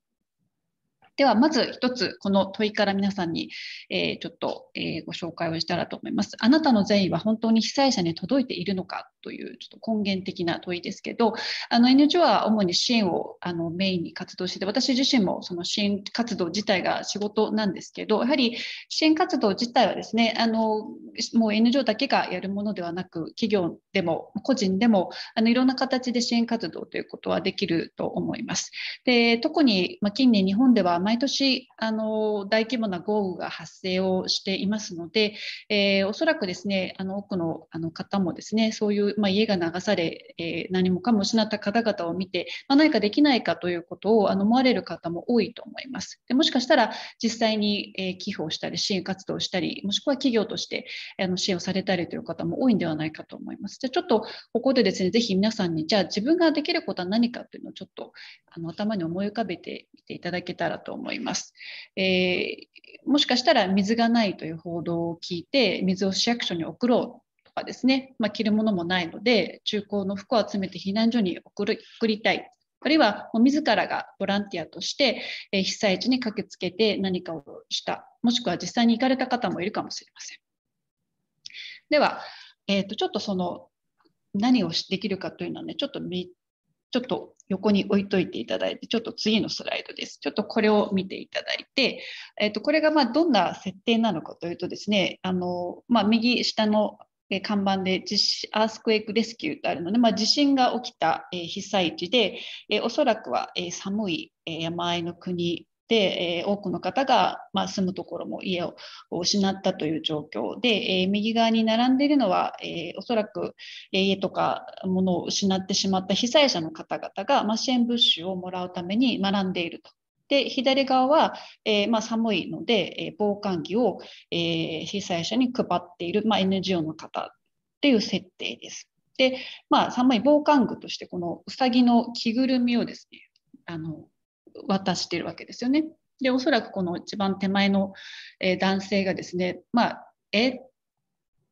ではまず一つこの問いから皆さんに、えー、ちょっと、えー、ご紹介をしたらと思います。あなたの善意は本当に被災者に届いているのかというちょっと根源的な問いですけどあの NHO は主に支援をあのメインに活動してて私自身もその支援活動自体が仕事なんですけどやはり支援活動自体はですねあのもう NGO だけがやるものではなく企業でも個人でもあのいろんな形で支援活動ということはできると思います。で特に、ま近年日本では毎年あの大規模な豪雨が発生をしていますので、えー、おそらくですねあの多くのあの方もですねそういう、まあ、家が流され、えー、何もかも失った方々を見て、まあ、何かできないかということをあの思われる方も多いと思います。でもしかしたら実際に、えー、寄付をしたり支援活動をしたりもしくは企業としてあの支援をされたりという方も多いんではないかと思います。じゃちょっとここでですねぜひ皆さんにじゃあ自分ができることは何かというのをちょっとあの頭に思い浮かべてみていただけたらと思います。えー、もしかしたら水がないという報道を聞いて水を市役所に送ろうとかですね、まあ、着るものもないので中古の服を集めて避難所に送る送りたいあるいはもう自らがボランティアとして被災地に駆けつけて何かをしたもしくは実際に行かれた方もいるかもしれません。では、えー、とちょっとその何をできるかというのはねちょっとちょっと横に置いといていただいて、ちょっと次のスライドです。ちょっとこれを見ていただいて、えっ、ー、と、これがまどんな設定なのかというとですね、あの、まあ、右下の看板でアースクエイクレスキューとあるので、まあ、地震が起きた被災地で、おそらくは寒い山あいの国、え多くの方が、ま住むところも家を失ったという状況で、え右側に並んでいるのは、えおそらく家とか物を失ってしまった被災者の方々が、ま支援物資をもらうために並んでいると。で左側は、えー、まあ、寒いので、えー、防寒着を、えー、被災者に配っている、まあ、NGO の方っていう設定です。で、まあ、寒い防寒具としてこのうさぎの着ぐるみをですねあの渡してるわけですよね。でおそらくこの一番手前の、え男性がですね、まあ、え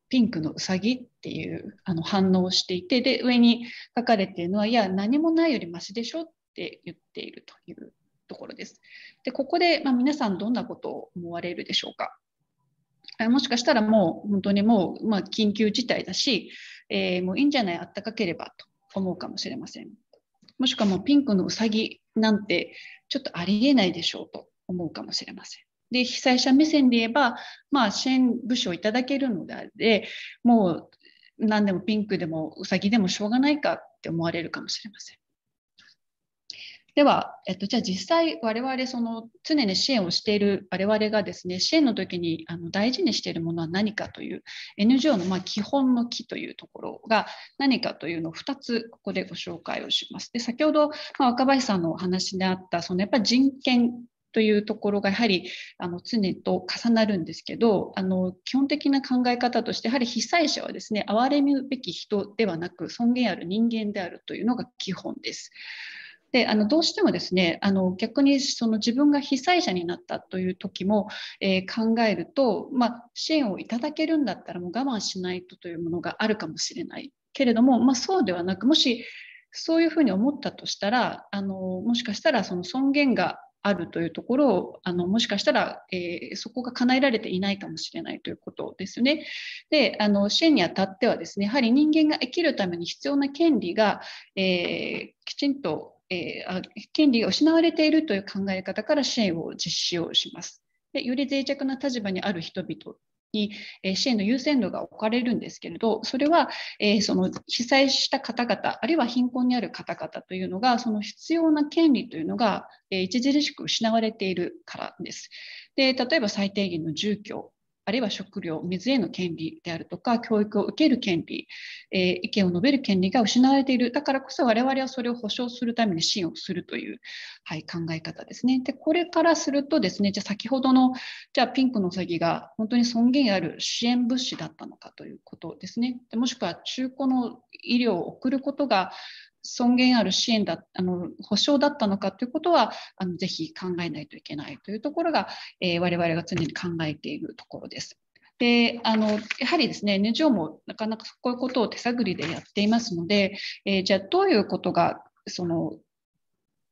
ピンクのうさぎっていうあの反応をしていてで上に書かれているのはいや何もないよりましでしょって言っているというところです。でここで、まあ、皆さんどんなことを思われるでしょうかもしかしたらもう本当にもう、まあ、緊急事態だし、えー、もういいんじゃないあったかければと思うかもしれません。もしくはもうピンクのうさぎなんてちょっとありえないでしょうと思うかもしれません。で被災者目線で言えば、まあ、支援物資をいただけるのであれもう何でもピンクでもうさぎでもしょうがないかって思われるかもしれません。では、えっと、じゃあ実際我々その常に支援をしている我々がですね支援の時にあの大事にしているものは何かという NGO のま基本の木というところが何かというのを2つここでご紹介をします。で先ほど、ま若林さんのお話であったそのやっぱ人権というところがやはりあの常と重なるんですけどあの基本的な考え方としてやはり被災者はですね憐れみべき人ではなく尊厳ある人間であるというのが基本です。であのどうしてもですねあの逆にその自分が被災者になったという時も、えー、考えると、まあ、支援をいただけるんだったらもう我慢しないとというものがあるかもしれないけれども、まあ、そうではなくもしそういうふうに思ったとしたらあのもしかしたらその尊厳があるというところをあのもしかしたら、えー、そこが叶えられていないかもしれないということですよね。であの支援にあたってはですねやはり人間が生きるために必要な権利が、えー、きちんとえー、権利が失われているという考え方から支援を実施をします。でより脆弱な立場にある人々に支援の優先度が置かれるんですけれど、それはその被災した方々、あるいは貧困にある方々というのが、その必要な権利というのが著しく失われているからです。で例えば最低限の住居あるいは食料、水への権利であるとか、教育を受ける権利、えー、意見を述べる権利が失われている、だからこそ我々はそれを保障するために支援をするという、はい、考え方ですね。で、これからするとですね、じゃあ先ほどの、じゃあピンクのうさぎが本当に尊厳ある支援物資だったのかということですね。でもしくは中古の医療を送ることが尊厳ある支援だあの保障だったのかということはあのぜひ考えないといけないというところが、えー、我々が常に考えているところです。であのやはりですね NGO もなかなかこういうことを手探りでやっていますので、えー、じゃあどういうことがその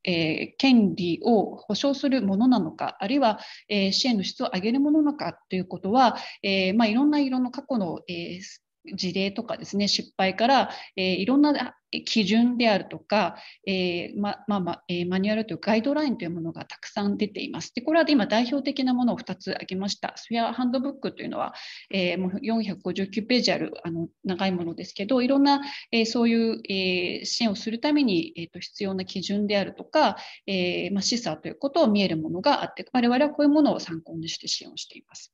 えー、権利を保障するものなのか、あるいは、えー、支援の質を上げるものなのかということは、えーまあ、いろんな色の過去の、えー事例とかですね失敗から、えー、いろんな基準であるとか、えーまままえマニュアルというガイドラインというものがたくさん出ています。でこれは今代表的なものを2つ挙げました。スフィアハンドブックというのは、えー、もう459ページあるあの長いものですけどいろんな、えー、そういう、えー、支援をするために、えー、と必要な基準であるとか、えーま示唆ということを見えるものがあって我々はこういうものを参考にして支援をしています。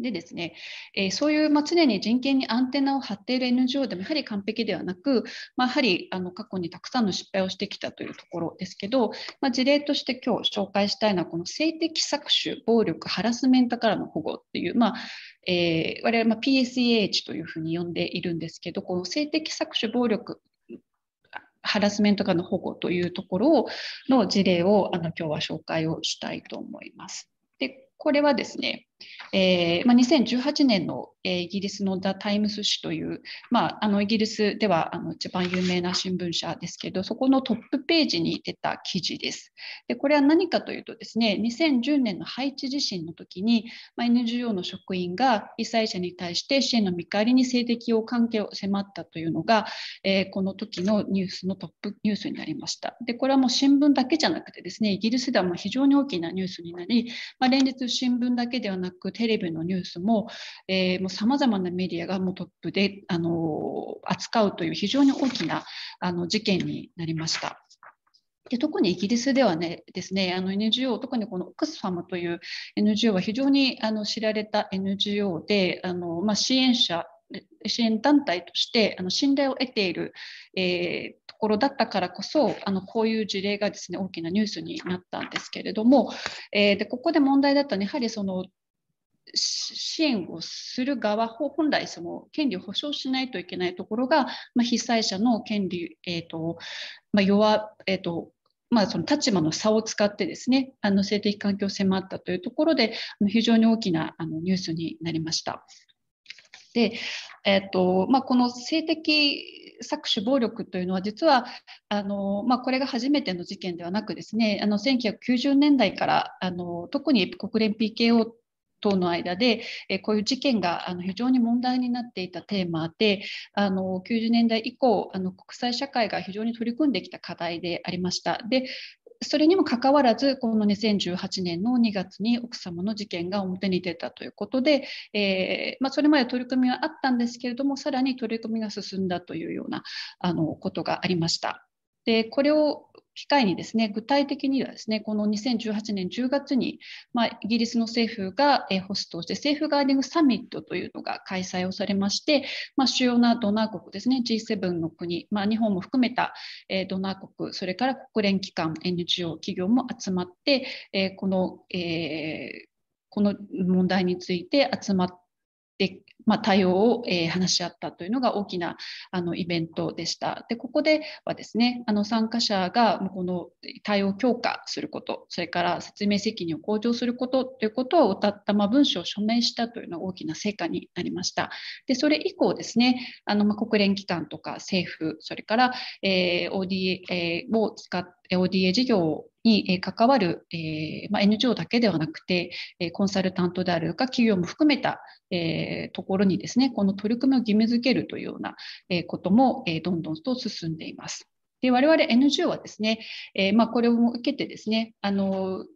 でですね、えー、そういう、まあ、常に人権にアンテナを張っている NGO でもやはり完璧ではなく、まあ、やはりあの過去にたくさんの失敗をしてきたというところですけど、まあ、事例として今日紹介したいのはこの性的搾取暴力ハラスメントからの保護っていう、まあえー、我々、ま PSEH というふうに呼んでいるんですけどこの性的搾取暴力ハラスメントからの保護というところの事例をあの今日は紹介をしたいと思います。でこれはですねえーまあ、2018年の、えー、イギリスの t タイム i m という、まあ、あのイギリスではあの一番有名な新聞社ですけどそこのトップページに出た記事ですでこれは何かというとですね2010年のハイチ地震の時に、まあ、NGO の職員が被災者に対して支援の見返りに性的要関係を迫ったというのが、えー、この時のニュースのトップニュースになりましたでこれはもう新聞だけじゃなくてですねイギリスではまあ非常に大きなニュースになり、まあ、連日新聞だけではなくテレビのニュースもさまざまなメディアがもうトップであの扱うという非常に大きなあの事件になりました。で特にイギリスでは、ね、ですねあの NGO 特にこのオックスファムという NGO は非常にあの知られた NGO であの、まあ、支援者支援団体としてあの信頼を得ている、えー、ところだったからこそあのこういう事例がですね大きなニュースになったんですけれども、えー、でここで問題だったのはやはりその支援をする側本来その権利を保障しないといけないところが、まあ、被災者の権利、えーとまあ、弱、えーとまあ、その立場の差を使ってですねあの性的環境を迫ったというところで非常に大きなあのニュースになりました。でえーとまあ、この性的搾取暴力というのは実はあの、まあ、これが初めての事件ではなくですねあの1990年代からあの特に国連 PKO 党の間で、えこういう事件があの非常に問題になっていたテーマであの90年代以降あの国際社会が非常に取り組んできた課題でありました。でそれにもかかわらず、この2018年の2月に奥様の事件が表に出たということで、えー、まあ、それまで取り組みはあったんですけれども、さらに取り組みが進んだというようなあのことがありました。でこれを機会にですね具体的にはですねこの2018年10月に、まあ、イギリスの政府がホストをして政府ガーディングサミットというのが開催をされまして、まあ、主要なドナー国ですね G7 の国、まあ、日本も含めたドナー国それから国連機関 NGO 企業も集まってこの、えーこの問題について集まってまあ、対応を、えー、話し合ったというのが大きなあのイベントでした。でここではですねあの参加者がこの対応強化することそれから説明責任を向上することということを謳った、まあ、文書を署名したというのが大きな成果になりました。でそれ以降ですねあの、まあ、国連機関とか政府それから、えー、ODA を使って ODA 事業に関わる、えま NGO だけではなくて、コンサルタントであるとか企業も含めた、えところにですね、この取り組みを義務づけるというようなことも、えどんどんと進んでいます。で我々 NGO はですね、えまこれを受けてですね、あの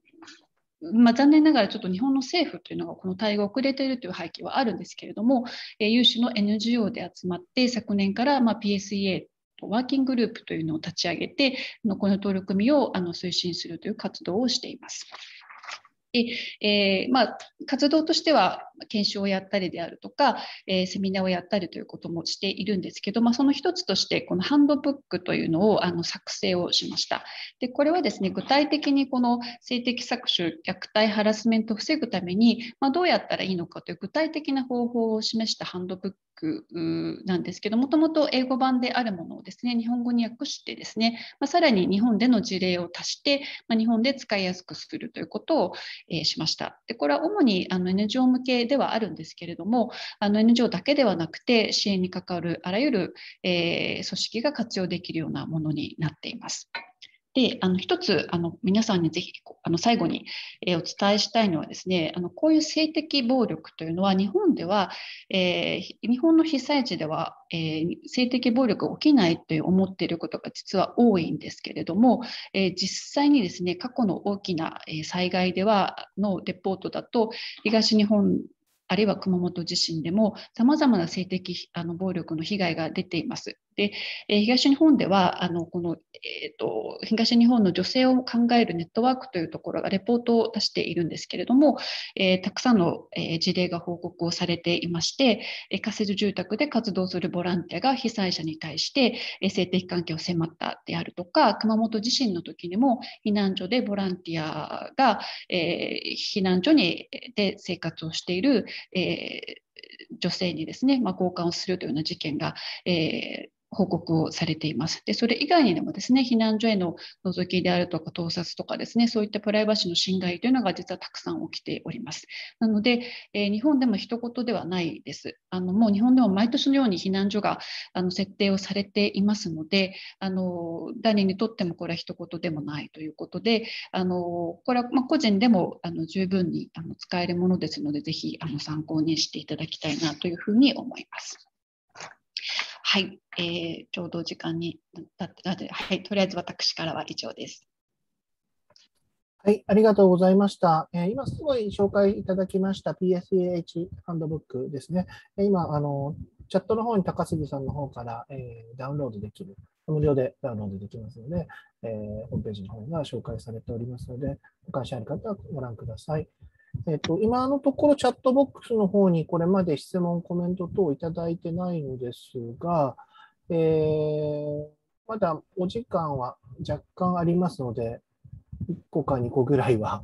まあ、残念ながらちょっと日本の政府というのがこの対応が遅れているという背景はあるんですけれども、え有志の NGO で集まって昨年からまあ PSEA ワーキンググループというのを立ち上げて、この取り組みをあの推進するという活動をしています。でえーまあ、活動としては研修をやったりであるとか、えー、セミナーをやったりということもしているんですけど、まあ、その一つとしてこのハンドブックというのをあの作成をしましたでこれはですね具体的にこの性的搾取虐待ハラスメントを防ぐために、まあ、どうやったらいいのかという具体的な方法を示したハンドブックなんですけどもともと英語版であるものをですね日本語に訳してですね、まあ、さらに日本での事例を足して、まあ、日本で使いやすくするということを、えー、しました。でこれは主にあの NGO 向けではあるんですけれども、あの NGO だけではなくて、支援に関わるあらゆる、えー、組織が活用できるようなものになっています。であの一つあの皆さんにぜひあの最後に、えー、お伝えしたいのはですねあのこういう性的暴力というのは日本では、えー、日本の被災地では、えー、性的暴力が起きないと思っていることが実は多いんですけれども、え実際にですね過去の大きな災害ではのレポートだと東日本あるいは熊本地震でもさまざまな性的あの暴力の被害が出ています。で、え東日本ではあのこの、えーと、東日本の女性を考えるネットワークというところがレポートを出しているんですけれども、えー、たくさんの、え事例が報告をされていまして、え仮設住宅で活動するボランティアが被災者に対して、え性的関係を迫ったであるとか熊本地震の時にも避難所でボランティアが、え避難所にで生活をしている、えー女性にですね、まあ、強をするというような事件が、えー、報告をされています。で、それ以外にでもですね、避難所への覗きであるとか、盗撮とかですね、そういったプライバシーの侵害というのが実はたくさん起きております。なので、えー、日本でも一言ではないです。あのもう日本でも毎年のように避難所があの設定をされていますので、あの誰にとってもこれは一言でもないということで、あのこれはまあ個人でもあの十分にあの使えるものですので、ぜひあの参考にしていただきたいなというふうに思います。はい、えー、ちょうど時間になったので、はい、とりあえず私からは以上です。はい、ありがとうございました。えー、今すごい紹介いただきました PSEH ハンドブックですね。え今、あのチャットの方に高杉さんの方から、えー、ダウンロードできる、無料でダウンロードできますので、えー、ホームページの方が紹介されておりますので、ご関心ある方はご覧ください。えっと、今のところチャットボックスの方にこれまで質問、コメント等いただいてないのですが、えー、まだお時間は若干ありますので、1個か2個ぐらいは、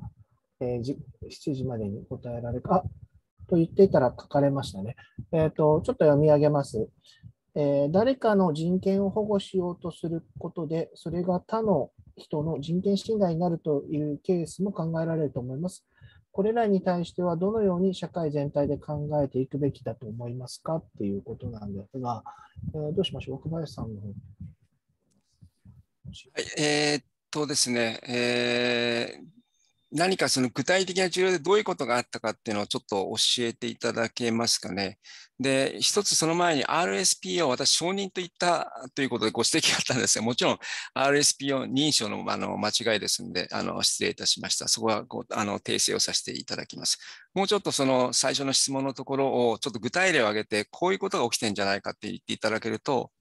えー、7時までに答えられか、と言っていたら書かれましたね。えっ、ー、と、ちょっと読み上げます。えー、誰かの人権を保護しようとすることで、それが他の人の人権侵害になるというケースも考えられると思います。これらに対してはどのように社会全体で考えていくべきだと思いますかっていうことなんですが、えー、どうしましょう、若林さんの方。はい、えー、っとですね、えー、何かその具体的な治療でどういうことがあったかっていうのをちょっと教えていただけますかね。で、一つその前に RSPO、私承認と言ったということでご指摘があったんですが、もちろん RSPO 認証のあの間違いですのであの、失礼いたしました。そこはごあの訂正をさせていただきます。もうちょっとその最初の質問のところをちょっと具体例を挙げて、こういうことが起きてんじゃないかって言っていただけると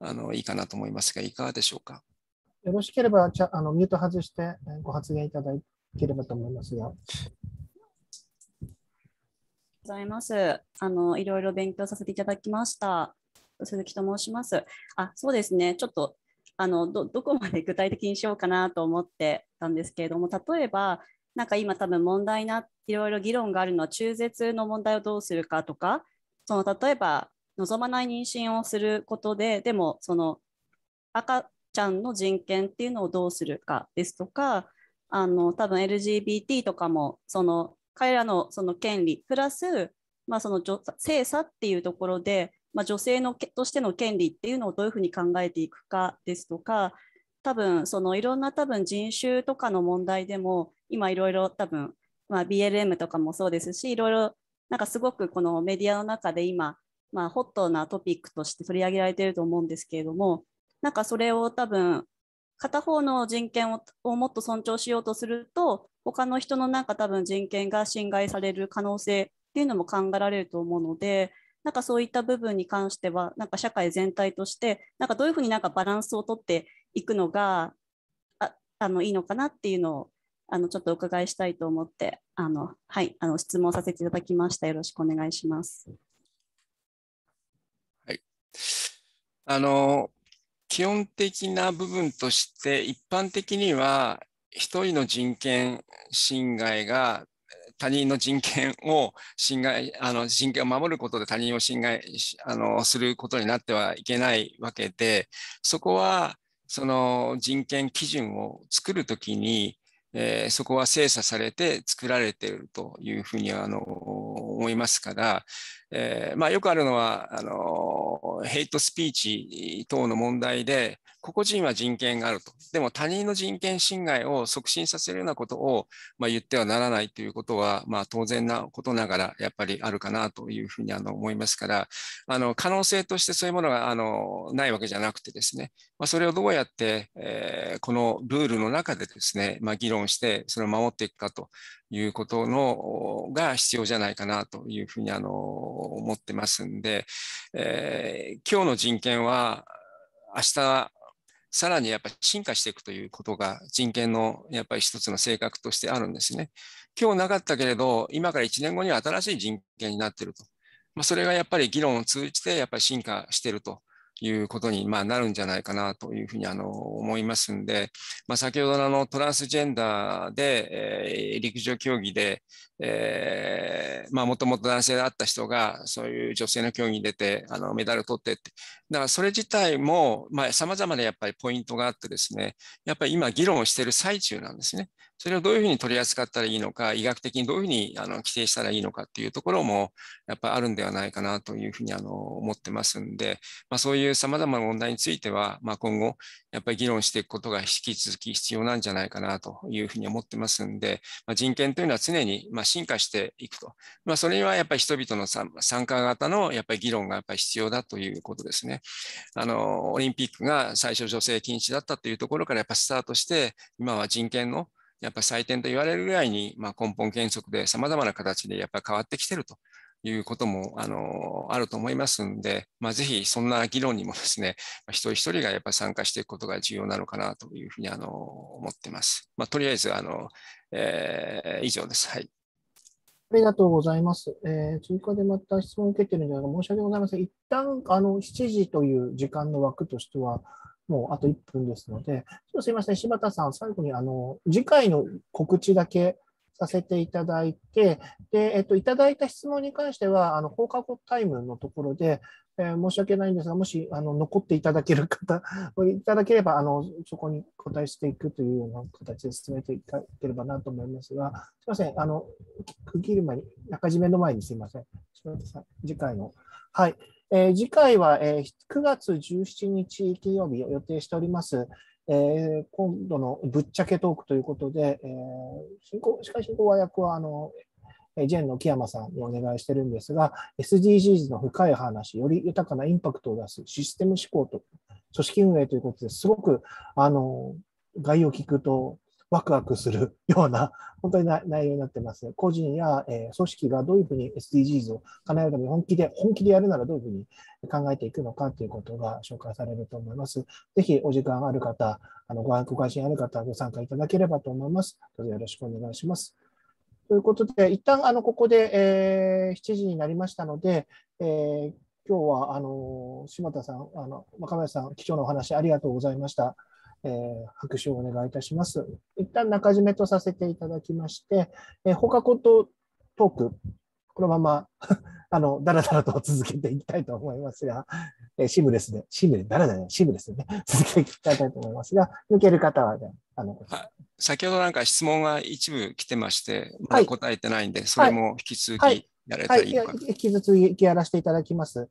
あのいいかなと思いますが、いかがでしょうか。よろしければ、あのミュート外してご発言いただいければと思いますよ。ございます。あのいろいろ勉強させていただきました。鈴木と申します。あ、そうですね。ちょっとあのどこまで具体的にしようかなと思ってたんですけれども、例えばなんか今多分問題ないろいろ議論があるのは中絶の問題をどうするかとか、その例えば望まない妊娠をすることで、でもその赤ちゃんの人権っていうのをどうするかですとか、あの多分 LGBT とかもその彼らのその権利プラス、まあ、その性差っていうところで、まあ、女性のとしての権利っていうのをどういうふうに考えていくかですとか多分そのいろんな多分人種とかの問題でも今いろいろ多分、まあ、BLM とかもそうですしいろいろなんかすごくこのメディアの中で今、まあ、ホットなトピックとして取り上げられていると思うんですけれどもなんかそれを多分片方の人権ををもっと尊重しようとすると他の人のなんか多分人権が侵害される可能性っていうのも考えられると思うのでなんかそういった部分に関してはなんか社会全体としてなんかどういうふうになんかバランスをとっていくのがああのいいのかなっていうのをあのちょっとお伺いしたいと思ってあの、はい、あの質問させていただきました。よろしくお願いします。はい、あの基本的な部分として一般的には一人の人権侵害が他人の人権を侵害、あの人権を守ることで他人を侵害あのすることになってはいけないわけで、そこはその人権基準を作るときに、えー、そこは精査されて作られているというふうにあの思いますから、えーまあ、よくあるのはあのヘイトスピーチ等の問題で、個々人は人権があると。でも他人の人権侵害を促進させるようなことを、まあ、言ってはならないということは、まあ、当然なことながらやっぱりあるかなというふうにあの思いますから、あの可能性としてそういうものがあのないわけじゃなくてですね、まあ、それをどうやって、えー、このルールの中でですね、まあ、議論してそれを守っていくかということのが必要じゃないかなというふうにあの思ってますんで、えー今日の人権は明日さらにやっぱり進化していくということが人権のやっぱり一つの性格としてあるんですね。今日なかったけれど今から1年後には新しい人権になっていると。まあ、それがやっぱり議論を通じてやっぱり進化しているということに、まあ、なるんじゃないかなというふうにあの思いますんで、まあ、先ほどのあのトランスジェンダーで、えー、陸上競技で、えまもともと男性であった人が、そういう女性の競技に出て、あのメダルを取ってって、だからそれ自体も、まあ、様々なやっぱりポイントがあってですね、やっぱり今議論している最中なんですね。それをどういうふうに取り扱ったらいいのか、医学的にどういうふうにあの規制したらいいのかっていうところも、やっぱりあるんではないかなというふうにあの思ってますんで、まあ、そういうさまざまな問題については、まあ、今後、やっぱり議論していくことが引き続き必要なんじゃないかなというふうに思ってますんで、まあ、人権というのは常にまあ進化していくと、まあ、それにはやっぱり人々の参加型のやっぱり議論がやっぱり必要だということですね。あのオリンピックが最初女性禁止だったというところからやっぱスタートして、今は人権のやっぱ採点と言われるぐらいに、まあ、根本原則でさまざまな形でやっぱ変わってきてるということも、あの、あると思いますんで、まあ、ぜひそんな議論にもですね、一人一人がやっぱ参加していくことが重要なのかなというふうに、あの、思ってます。まあ、とりあえず、あの、えー、以上です。はい。ありがとうございます。えー、追加でまた質問を受けてるんでゃ申し訳ございません。一旦、あの、7時という時間の枠としては、もうあと1分ですので、ちょっとすいません、柴田さん、最後にあの次回の告知だけさせていただいて、でえっと、いただいた質問に関しては、あの放課後タイムのところで、えー、申し訳ないんですが、もしあの残っていただける方、いただければあの、そこに答えしていくというような形で進めていただければなと思いますが、すみません、あの区切る前に、中締めの前にすみません、柴田さん、次回の。はいえー、次回は、えー、9月17日金曜日を予定しております。えー、今度のぶっちゃけトークということで、えー、進行司会進行和訳はあの、えジェンの木山さんにお願いしてるんですが、SDGs の深い話、より豊かなインパクトを出すシステム思考と組織運営ということですごくあの概要を聞くとワクワクするような、(laughs) 本当に内容になってます。個人や、えー、組織がどういうふうに SDGs を叶えるために本気で、本気でやるならどういうふうに考えていくのかということが紹介されると思います。ぜひお時間ある方、あのご関心ある方、ご参加いただければと思います。どうぞよろしくお願いします。ということで、一旦あのここで、えー、7時になりましたので、えー、今日はあの島田さん、あの若林さん、貴重なお話ありがとうございました。えー、拍手をお願いいたします。一旦中締めとさせていただきまして、えー、他ことトーク、このまま (laughs) あの、だらだらと続けていきたいと思いますが、えー、シムレスで、シムレス、だらだら、シムレスでね、(laughs) 続けていきたいと思いますが、抜ける方は、ね、あの、先ほどなんか質問が一部来てまして、まだ答えてないんで、はい、それも引き続きやれたらいいのか、はいはい、引き続きやらせていただきます。